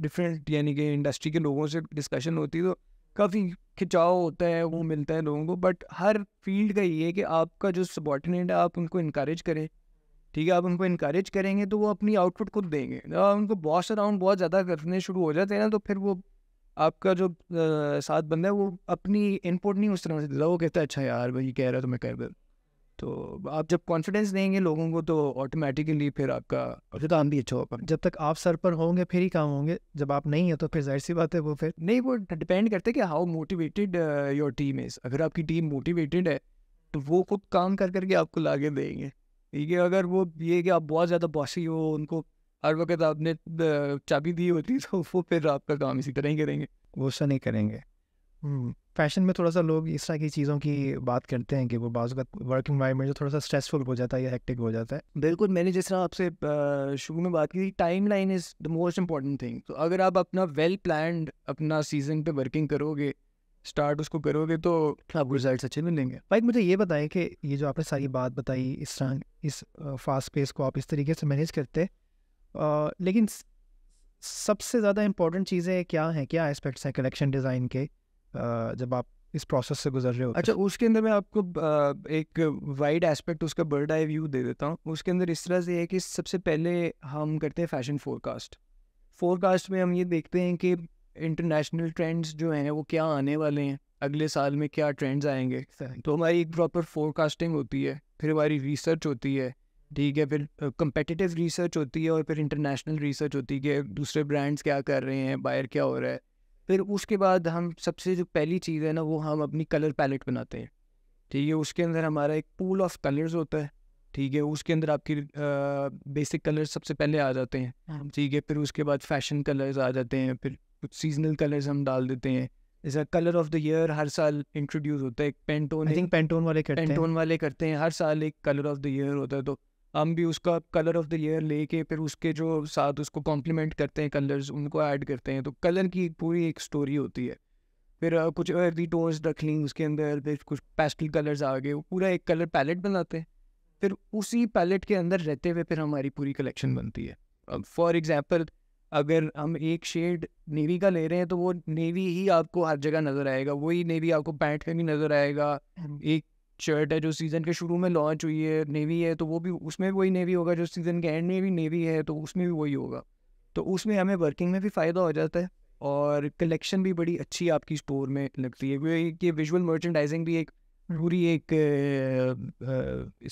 डिफरेंट यानी कि इंडस्ट्री के लोगों से डिस्कशन होती है तो काफ़ी खिंचाव होता है वो मिलता है लोगों को बट हर फील्ड का ये है कि आपका जो सबॉर्डिनेट है आप उनको इनक्रेज करें ठीक है आप उनको इनक्रेज करेंगे तो वो अपनी आउटपुट खुद देंगे जब आप उनको बॉस अराउंड बहुत ज़्यादा करने शुरू हो जाते हैं ना तो फिर वो आपका जो साथ बंदा है वो अपनी इनपुट नहीं उस तरह से देता वो कहता है अच्छा यार भाई कह रहा है तो मैं कह देता तो आप जब कॉन्फिडेंस देंगे लोगों को तो ऑटोमेटिकली फिर आपका काम भी अच्छा होगा जब तक आप सर पर होंगे फिर ही काम होंगे जब आप नहीं है तो फिर जाहिर सी बात है वो फिर नहीं वो डिपेंड करते कि how motivated your team is अगर आपकी टीम मोटिवेटेड है तो वो खुद काम कर करके आपको लागे देंगे ठीक है अगर वो ये कि आप बहुत ज़्यादा बॉसी हो उनको हर वक्त आपने uh, चाबी दी होती [LAUGHS] तो वो फिर आपका काम इसी तरह ही करेंगे वो सा नहीं करेंगे फैशन हम्म, में थोड़ा सा लोग इस तरह की चीज़ों की बात करते हैं कि वो बाज वर्किंग वर्क इन्वायरमेंट जो थोड़ा सा स्ट्रेसफुल हो जाता है या हेक्टिक हो जाता है बिल्कुल मैंने जिस तरह आपसे शुरू में बात की थी time line is the most important thing तो अगर आप अपना वेल प्लान अपना सीजन पे वर्किंग करोगे स्टार्ट उसको करोगे तो आप रिजल्ट अच्छे मिलेंगे भाई मुझे ये बताएं कि ये जो आपने सारी बात बताई इस तरह इस फास्ट पेस को आप इस तरीके से मैनेज करते लेकिन सबसे ज़्यादा इंपॉर्टेंट चीज़ें क्या हैं क्या एस्पेक्ट्स हैं कलेक्शन डिज़ाइन के जब आप इस प्रोसेस से गुजर रहे हो अच्छा उसके अंदर मैं आपको एक वाइड एस्पेक्ट उसका बर्ड आई व्यू दे देता हूँ उसके अंदर इस तरह से है कि सबसे पहले हम करते हैं फैशन फोरकास्ट फोरकास्ट में हम ये देखते हैं कि इंटरनेशनल ट्रेंड्स जो हैं वो क्या आने वाले हैं अगले साल में क्या ट्रेंड्स आएंगे तो हमारी एक प्रॉपर फोरकास्टिंग होती है फिर हमारी रिसर्च होती है ठीक है फिर कंपेटिटिव रिसर्च होती है और फिर इंटरनेशनल रिसर्च होती है कि दूसरे ब्रांड्स क्या कर रहे हैं बायर क्या हो रहा है फिर उसके बाद हम सबसे जो पहली चीज़ है ना वो हम अपनी कलर पैलेट बनाते हैं ठीक है उसके अंदर हमारा एक पूल ऑफ कलर्स होता है ठीक है उसके अंदर आपकी बेसिक कलर सबसे पहले आ जाते हैं हाँ। ठीक है फिर उसके बाद फैशन कलर्स आ जाते हैं फिर कुछ सीजनल कलर्स हम डाल देते हैं जैसा कलर ऑफ द ईयर हर साल इंट्रोड्यूस होता है पेंटोन आई थिंक पेंटोन वाले करते पेंटोन वाले करते हैं हर साल एक कलर ऑफ द ईयर होता है तो हम भी उसका कलर ऑफ द ईयर लेके फिर उसके जो साथ उसको कॉम्प्लीमेंट करते हैं कलर्स उनको ऐड करते हैं तो कलर की पूरी एक स्टोरी होती है फिर कुछ अर्थी टोन्स रख ली उसके अंदर फिर कुछ पेस्टल कलर्स आ गए पूरा एक कलर पैलेट बनाते हैं फिर उसी पैलेट के अंदर रहते हुए फिर हमारी पूरी कलेक्शन बनती है फॉर एग्ज़ाम्पल अगर हम एक शेड नेवी का ले रहे हैं तो वो नेवी ही आपको हर जगह नज़र आएगा वही नेवी आपको पैंट में भी नज़र आएगा हम्म। एक शर्ट है जो सीज़न के शुरू में लॉन्च हुई है नेवी है तो वो भी उसमें भी वही नेवी होगा जो सीज़न के एंड में भी नेवी है तो उसमें भी वही होगा तो उसमें हमें वर्किंग में भी फ़ायदा हो जाता है और कलेक्शन भी बड़ी अच्छी आपकी स्टोर में लगती है क्योंकि ये विजुअल मर्चेंडाइजिंग भी एक पूरी एक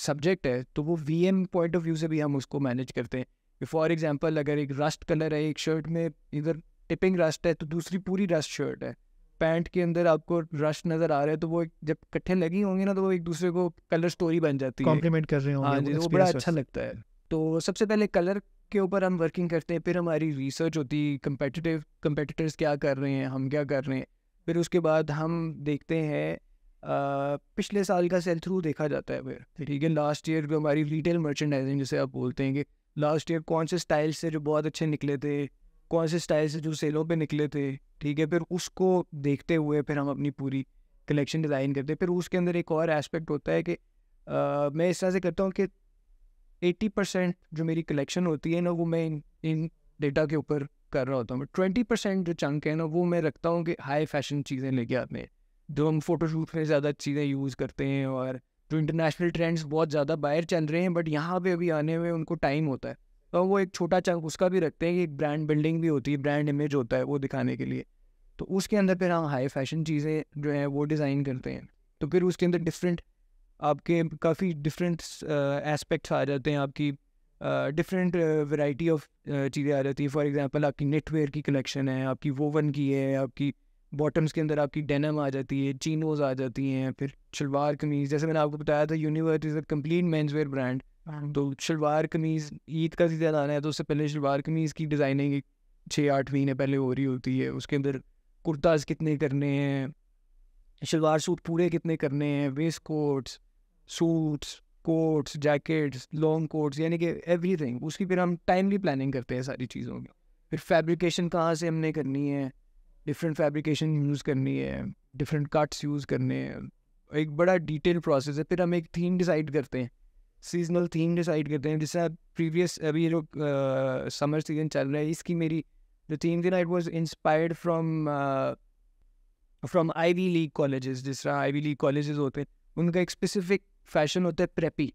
सब्जेक्ट है तो वो V M point of view से भी हम उसको मैनेज करते हैं फॉर एग्जाम्पल अगर एक रस्ट कलर है एक शर्ट में इधर टिपिंग रस्ट है तो दूसरी पूरी रस्ट शर्ट है पैंट के अंदर आपको रश नजर आ रहा है तो वो जब इकट्ठे लगी होंगी ना तो वो एक दूसरे को कलर स्टोरी बन जाती है कॉम्प्लीमेंट कर रहे होंगे हाँ जी तो वो बड़ा अच्छा लगता है तो सबसे पहले कलर के ऊपर हम वर्किंग करते हैं फिर हमारी रिसर्च होती है कम्पटिटिव कम्पटिटर्स क्या कर रहे हैं हम क्या कर रहे हैं फिर उसके बाद हम देखते हैं पिछले साल का सेल थ्रू देखा जाता है फिर ठीक है लास्ट ईयर हमारी रिटेल मर्चेंडाइजिंग जैसे आप बोलते हैं कि लास्ट ईयर कौन से स्टाइल से जो बहुत अच्छे निकले थे कौन से स्टाइल से जो सेलों पे निकले थे ठीक है फिर उसको देखते हुए फिर हम अपनी पूरी कलेक्शन डिज़ाइन करते हैं फिर उसके अंदर एक और एस्पेक्ट होता है कि आ, मैं इस तरह से करता हूँ कि एट्टी परसेंट जो मेरी कलेक्शन होती है ना वो मैं इन इन डेटा के ऊपर कर रहा होता हूँ ट्वेंटी परसेंट जो चंक है ना वो मैं रखता हूँ कि हाई फैशन चीज़ें लेके आते हैं जो हम फोटोशूट में ज़्यादा चीज़ें यूज़ करते हैं और जो इंटरनेशनल ट्रेंड्स बहुत ज़्यादा बाहर चल रहे हैं बट यहाँ पे अभी आने में उनको टाइम होता है तो वो एक छोटा चंक उसका भी रखते हैं कि एक ब्रांड बिल्डिंग भी होती है ब्रांड इमेज होता है वो दिखाने के लिए तो उसके अंदर फिर हम हाई फैशन चीज़ें जो हैं वो डिज़ाइन करते हैं तो फिर उसके अंदर डिफरेंट आपके काफ़ी डिफरेंट एस्पेक्ट्स आ जाते हैं आपकी डिफरेंट वैरायटी ऑफ चीज़ें आ जाती है फॉर एग्जांपल आपकी नेटवेयर की कलेक्शन है आपकी वोवन की है आपकी बॉटम्स के अंदर आपकी डेनम आ जाती है चीनोज आ जाती हैं फिर शलवार कमीज जैसे मैंने आपको बताया था universe is a complete menswear brand तो शलवार कमीज ईद का सीजन आना है तो उससे पहले शलवार कमीज की डिज़ाइनिंग छः आठ महीने पहले हो रही होती है उसके अंदर कुर्ताज कितने करने हैं शलवार सूट पूरे कितने करने हैं waistcoats suits coats jackets long coats यानी कि एवरीथिंग उसकी फिर हम टाइमली प्लानिंग करते हैं सारी चीज़ों की फिर फैब्रिकेशन कहाँ से हमने करनी है डिफरेंट फैब्रिकेशन यूज़ करनी है डिफरेंट कट्स यूज़ करने हैं एक बड़ा डिटेल प्रोसेस है फिर हम एक थीम डिसाइड करते हैं सीजनल थीम डिसाइड करते हैं जैसे प्रीवियस अभी जो समर सीजन चल रहा है इसकी मेरी जो थीम थी ना it was inspired from from Ivy League college जिस तरह आई वी लीग कॉलेज होते हैं उनका एक स्पेसिफिक फैशन होता है प्रेपी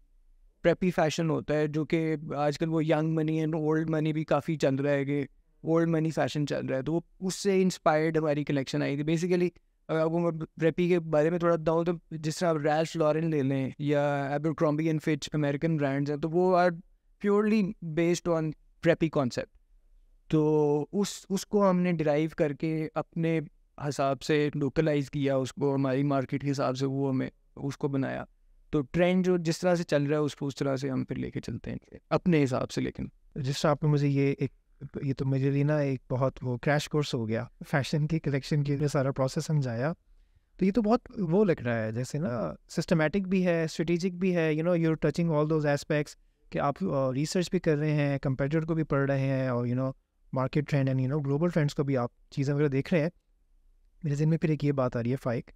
प्रेपी फैशन होता है जो कि आजकल वो young money and old money भी काफ़ी चल रहा है कि ओल्ड मनी फैशन चल रहा है तो वो उससे इंस्पायर्ड हमारी कलेक्शन आई थी बेसिकली अगर आपको मैं रेपी के बारे में थोड़ा बताऊँ तो जिस तरह आप रैश लॉरेंस ले लें या Abercrombie and Fitch American brands हैं तो वो are purely based on preppy concept तो उस उसको हमने ड्राइव करके अपने हिसाब से लोकलाइज किया उसको हमारी मार्केट के हिसाब से वो हमें उसको बनाया तो ट्रेंड जो जिस तरह से चल रहा है उसको उस तरह से हम फिर लेके चलते हैं अपने हिसाब से लेकिन जिस तरह आपने मुझे ये एक ये तो मेरे लिए ना एक बहुत वो क्रैश कोर्स हो गया फैशन के कलेक्शन के लिए सारा प्रोसेस समझाया तो ये तो बहुत वो लग रहा है जैसे ना सिस्टमेटिक भी है स्ट्रेटिजिक भी है you know you're touching all those aspects कि आप रिसर्च भी कर रहे हैं कंपेटिटर को भी पढ़ रहे हैं और you know market trend and you know global trends को भी आप चीज़ें वगैरह देख रहे हैं मेरे जिन में फिर एक ये बात आ रही है फाइक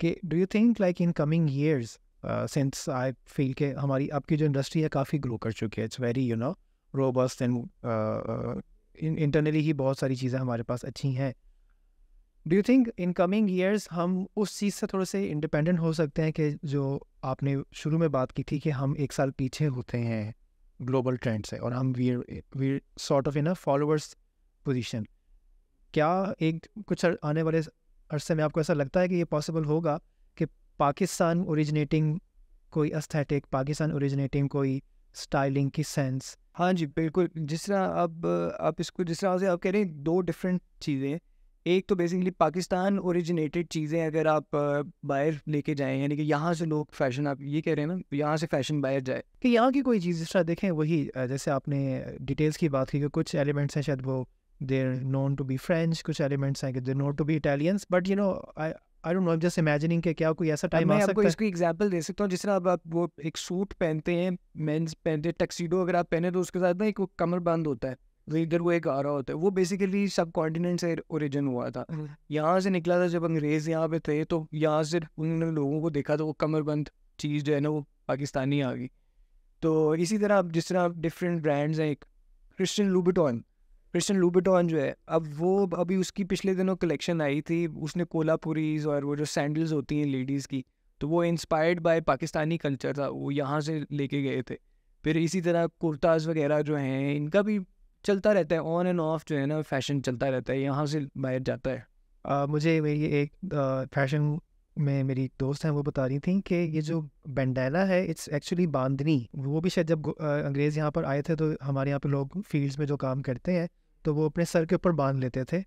कि do you think like in coming years since I feel के हमारी आपकी जो इंडस्ट्री है काफ़ी ग्रो कर चुकी है it's very you know robust and internally ही बहुत सारी चीज़ें हमारे पास अच्छी हैं do you think in coming years हम उस चीज़ से थोड़े से इंडिपेंडेंट हो सकते हैं कि जो आपने शुरू में बात की थी कि हम एक साल पीछे होते हैं ग्लोबल ट्रेंड से और हम we're we're sort of in a followers position क्या एक कुछ आने वाले अरसे में आपको ऐसा लगता है कि ये पॉसिबल होगा कि पाकिस्तान ओरिजिनेटिंग कोई अस्थेटिक पाकिस्तान ओरिजिनेटिंग कोई स्टाइलिंग की सेंस हाँ जी बिल्कुल जिस तरह अब आप इसको जिस तरह से आप कह रहे हैं दो डिफरेंट चीज़ें एक तो बेसिकली पाकिस्तान ओरिजिनेटेड चीज़ें अगर आप बाहर लेके जाएं यानी कि यहाँ से लोग फैशन आप ये कह रहे हैं ना यहाँ से फैशन बाहर जाए कि यहाँ की कोई चीज़ जिस तरह देखें वही जैसे आपने डिटेल्स की बात की कि कुछ एलिमेंट्स हैं शायद वो they're known to be French कुछ एलिमेंट्स हैं कि they're known to be Italians but you know I don't know I am just imagining के क्या कोई ऐसा टाइम आ सकता है मैं आपको इसकी एग्जांपल दे सकता हूं जिस तरह आप, आप वो एक सूट पहनते हैं मेंस पहनते टक्सीडो अगर आप पहने तो उसके साथ ना एक वो कमर बंद होता है तो इधर वो एक आ रहा होता है वो बेसिकली सब कॉन्टिनेंट से ओरिजिन हुआ था हम्म। यहाँ से निकला था जब अंग्रेज यहाँ पे थे तो यहाँ से उन्होंने लोगों को देखा तो वो कमरबंद चीज़ जो है ना वो पाकिस्तानी आ गई तो इसी तरह आप जिस तरह डिफरेंट ब्रांड्स हैं एक क्रिश्चियन लुबिटॉन क्रिस्टन लूबिटॉन जो है अब वो अभी उसकी पिछले दिनों कलेक्शन आई थी उसने कोलापुरीज और वो जो सैंडल्स होती हैं लेडीज़ की तो वो इंस्पायर्ड बाय पाकिस्तानी कल्चर था वो यहाँ से लेके गए थे फिर इसी तरह कुर्ताज वगैरह जो हैं इनका भी चलता रहता है ऑन एंड ऑफ जो है ना फैशन चलता रहता है यहाँ से बाहर जाता है आ, मुझे मेरी एक फैशन में मेरी दोस्त हैं वो बता रही थी कि ये जो बंडेला है इट्स एक्चुअली बांधनी वो भी शायद जब अंग्रेज़ यहाँ पर आए थे तो हमारे यहाँ पर लोग फील्ड्स में जो काम करते हैं तो वो अपने सर के ऊपर बांध लेते थे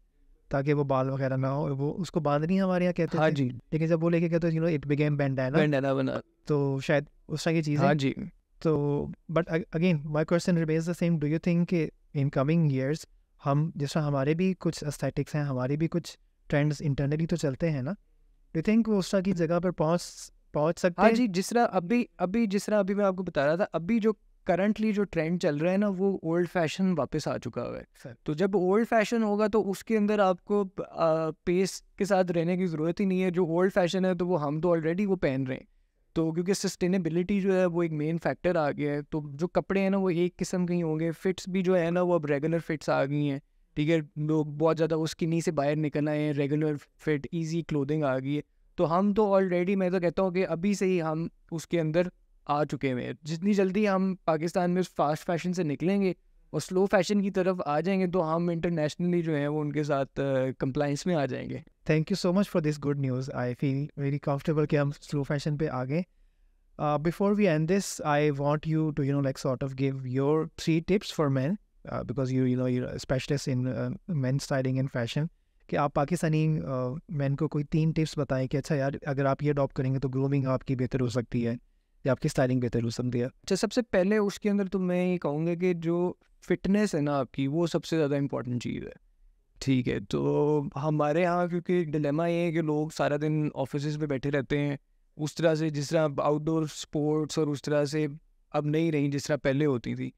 ताकि वो बाल वगैरह ना हो वो उसको बांध नहीं हमारे यहाँ कहते हाँ जी लेकिन जब वो लेके कहते you know it became bandana bandana बना तो शायद उस तरह की चीज़ हाँ जी तो but again my question remains the same do you think in coming years हम जिस तरह हमारे भी कुछ एस्थेटिक्स हैं हमारे भी कुछ ट्रेंड्स इंटरनली तो चलते हैं ना डू थिंक वो उस तरह की जगह पर पहुँच पहुँच सकते हाँ जी जिस तरह अभी अभी जिस तरह अभी मैं आपको बता रहा था अभी जो करंटली जो ट्रेंड चल रहा है ना वो ओल्ड फैशन वापस आ चुका हुआ है तो जब ओल्ड फैशन होगा तो उसके अंदर आपको पेस के साथ रहने की ज़रूरत ही नहीं है जो ओल्ड फैशन है तो वो हम तो ऑलरेडी वो पहन रहे हैं तो क्योंकि सस्टेनेबिलिटी जो है वो एक मेन फैक्टर आ गया है तो जो कपड़े हैं ना वो एक किस्म के ही होंगे फिट्स भी जो है ना वो अब रेगुलर फिट्स आ गई हैं ठीक है लोग बहुत ज़्यादा उस किन्नी से बाहर निकल आए हैं रेगुलर फिट ईजी क्लोदिंग आ गई है तो हम तो ऑलरेडी मैं तो कहता हूँ कि अभी से ही हम उसके अंदर आ चुके हैं जितनी जल्दी हम पाकिस्तान में फास्ट फैशन से निकलेंगे और स्लो फैशन की तरफ आ जाएंगे तो हम इंटरनेशनली जो है वो उनके साथ कंप्लाइंस में आ जाएंगे thank you so much for this good news I feel very comfortable कि हम स्लो फैशन पे आ गए before we end this I want you to you know like sort of give your three tips for men because you you know you specialist in men styling and fashion कि आप Pakistani man uh, को कोई तीन tips बताएं कि अच्छा यार अगर आप ये अडॉप्ट करेंगे तो ग्रूमिंग आपकी बेहतर हो सकती है या आपकी स्टाइलिंग बेहतर हो सकती है अच्छा सबसे पहले उसके अंदर तो मैं ये कहूँगा कि जो फिटनेस है ना आपकी वो सबसे ज़्यादा इम्पोर्टेंट चीज़ है ठीक है तो हमारे यहाँ क्योंकि डिलेमा ये है कि लोग सारा दिन ऑफिस में बैठे रहते हैं उस तरह से जिस तरह आउटडोर स्पोर्ट्स और उस तरह से अब नहीं रही जिस तरह पहले होती थी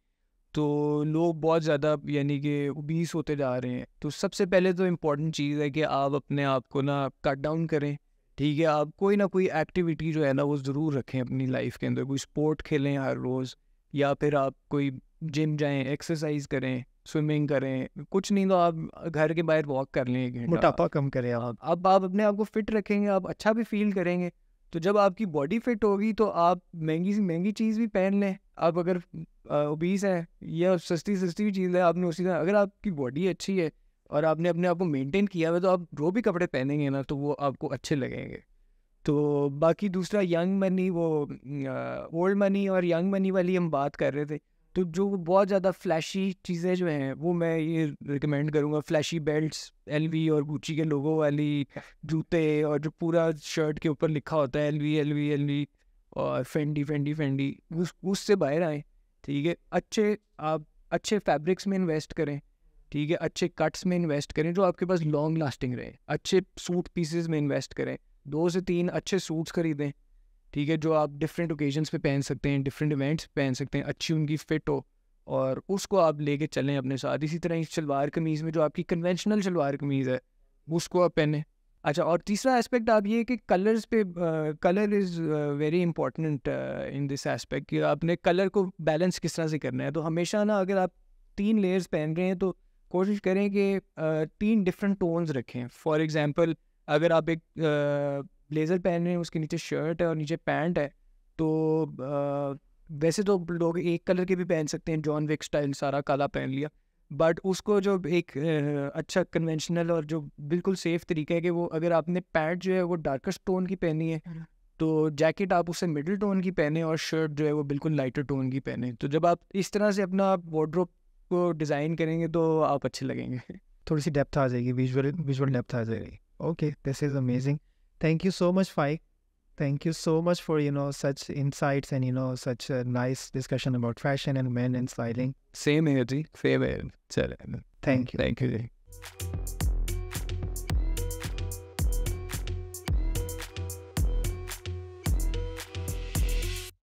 तो लोग बहुत ज़्यादा यानी कि बीस होते जा रहे हैं तो सबसे पहले तो इम्पॉर्टेंट चीज़ है कि आप अपने आप को ना कट डाउन करें ठीक है आप कोई ना कोई एक्टिविटी जो है ना वो ज़रूर रखें अपनी लाइफ के अंदर कोई स्पोर्ट खेलें हर रोज़ या फिर आप कोई जिम जाएं एक्सरसाइज करें स्विमिंग करें कुछ नहीं तो आप घर के बाहर वॉक कर लें एक मोटापा कम करें आप अब आप अपने आप को फिट रखेंगे आप अच्छा भी फील करेंगे तो जब आपकी बॉडी फिट होगी तो आप महंगी सी महंगी चीज़ भी पहन लें आप अगर ओबीस हैं या सस्ती सस्ती भी चीज़ है आपने उसी तरह अगर आपकी बॉडी अच्छी है और आपने अपने आप को मेनटेन किया हुआ तो आप जो भी कपड़े पहनेंगे ना तो वो आपको अच्छे लगेंगे तो बाकी दूसरा यंग मनी वो ओल्ड मनी और यंग मनी वाली हम बात कर रहे थे तो जो बहुत ज़्यादा फ्लैशी चीज़ें जो हैं वो मैं ये रिकमेंड करूँगा फ्लैशी बेल्ट्स एल और गुची के लोगों वाली जूते और जो पूरा शर्ट के ऊपर लिखा होता है L V L V L V और फेंडी फेंडी फेंडी उस उससे बाहर आएँ ठीक है अच्छे आप अच्छे फैब्रिक्स में इन्वेस्ट करें ठीक है अच्छे कट्स में इन्वेस्ट करें जो आपके पास लॉन्ग लास्टिंग रहे अच्छे सूट पीसेज में इन्वेस्ट करें दो से तीन अच्छे सूट्स खरीदें ठीक है जो आप डिफरेंट ओकेजन्स पे पहन सकते हैं डिफरेंट इवेंट्स पहन सकते हैं अच्छी उनकी फिट हो और उसको आप लेके चलें अपने साथ इसी तरह इस शलवार कमीज़ में जो आपकी कन्वेंशनल शलवार कमीज़ है उसको आप पहने अच्छा और तीसरा एस्पेक्ट आप ये कि कलर्स पे colour is very important in this aspect कि आपने कलर को बैलेंस किस तरह से करना है तो हमेशा ना अगर आप तीन लेयर्स पहन रहे हैं तो कोशिश करें कि तीन डिफरेंट टोन्स रखें फॉर एग्ज़ाम्पल अगर आप एक ब्लेज़र पहन रहे हैं उसके नीचे शर्ट है और नीचे पैंट है तो वैसे तो लोग एक कलर के भी पहन सकते हैं जॉन विक स्टाइल सारा काला पहन लिया बट उसको जो एक अच्छा कन्वेंशनल और जो बिल्कुल सेफ तरीका है कि वो अगर आपने पैंट जो है वो डार्केस्ट टोन की पहनी है हम्म। तो जैकेट आप उसे मिडिल टोन की पहने और शर्ट जो है वो बिल्कुल लाइटर टोन की पहने तो जब आप इस तरह से अपना वार्ड्रोप को डिज़ाइन करेंगे तो आप अच्छे लगेंगे [LAUGHS] थोड़ी सी डेप्थ आ जाएगी विजुअल विजुअल डेप्थ आ जाएगी okay this is amazing thank you so much Faiq thank you so much for you know such insights and you know such nice discussion about fashion and men and styling same है जी same है चले thank you thank you ji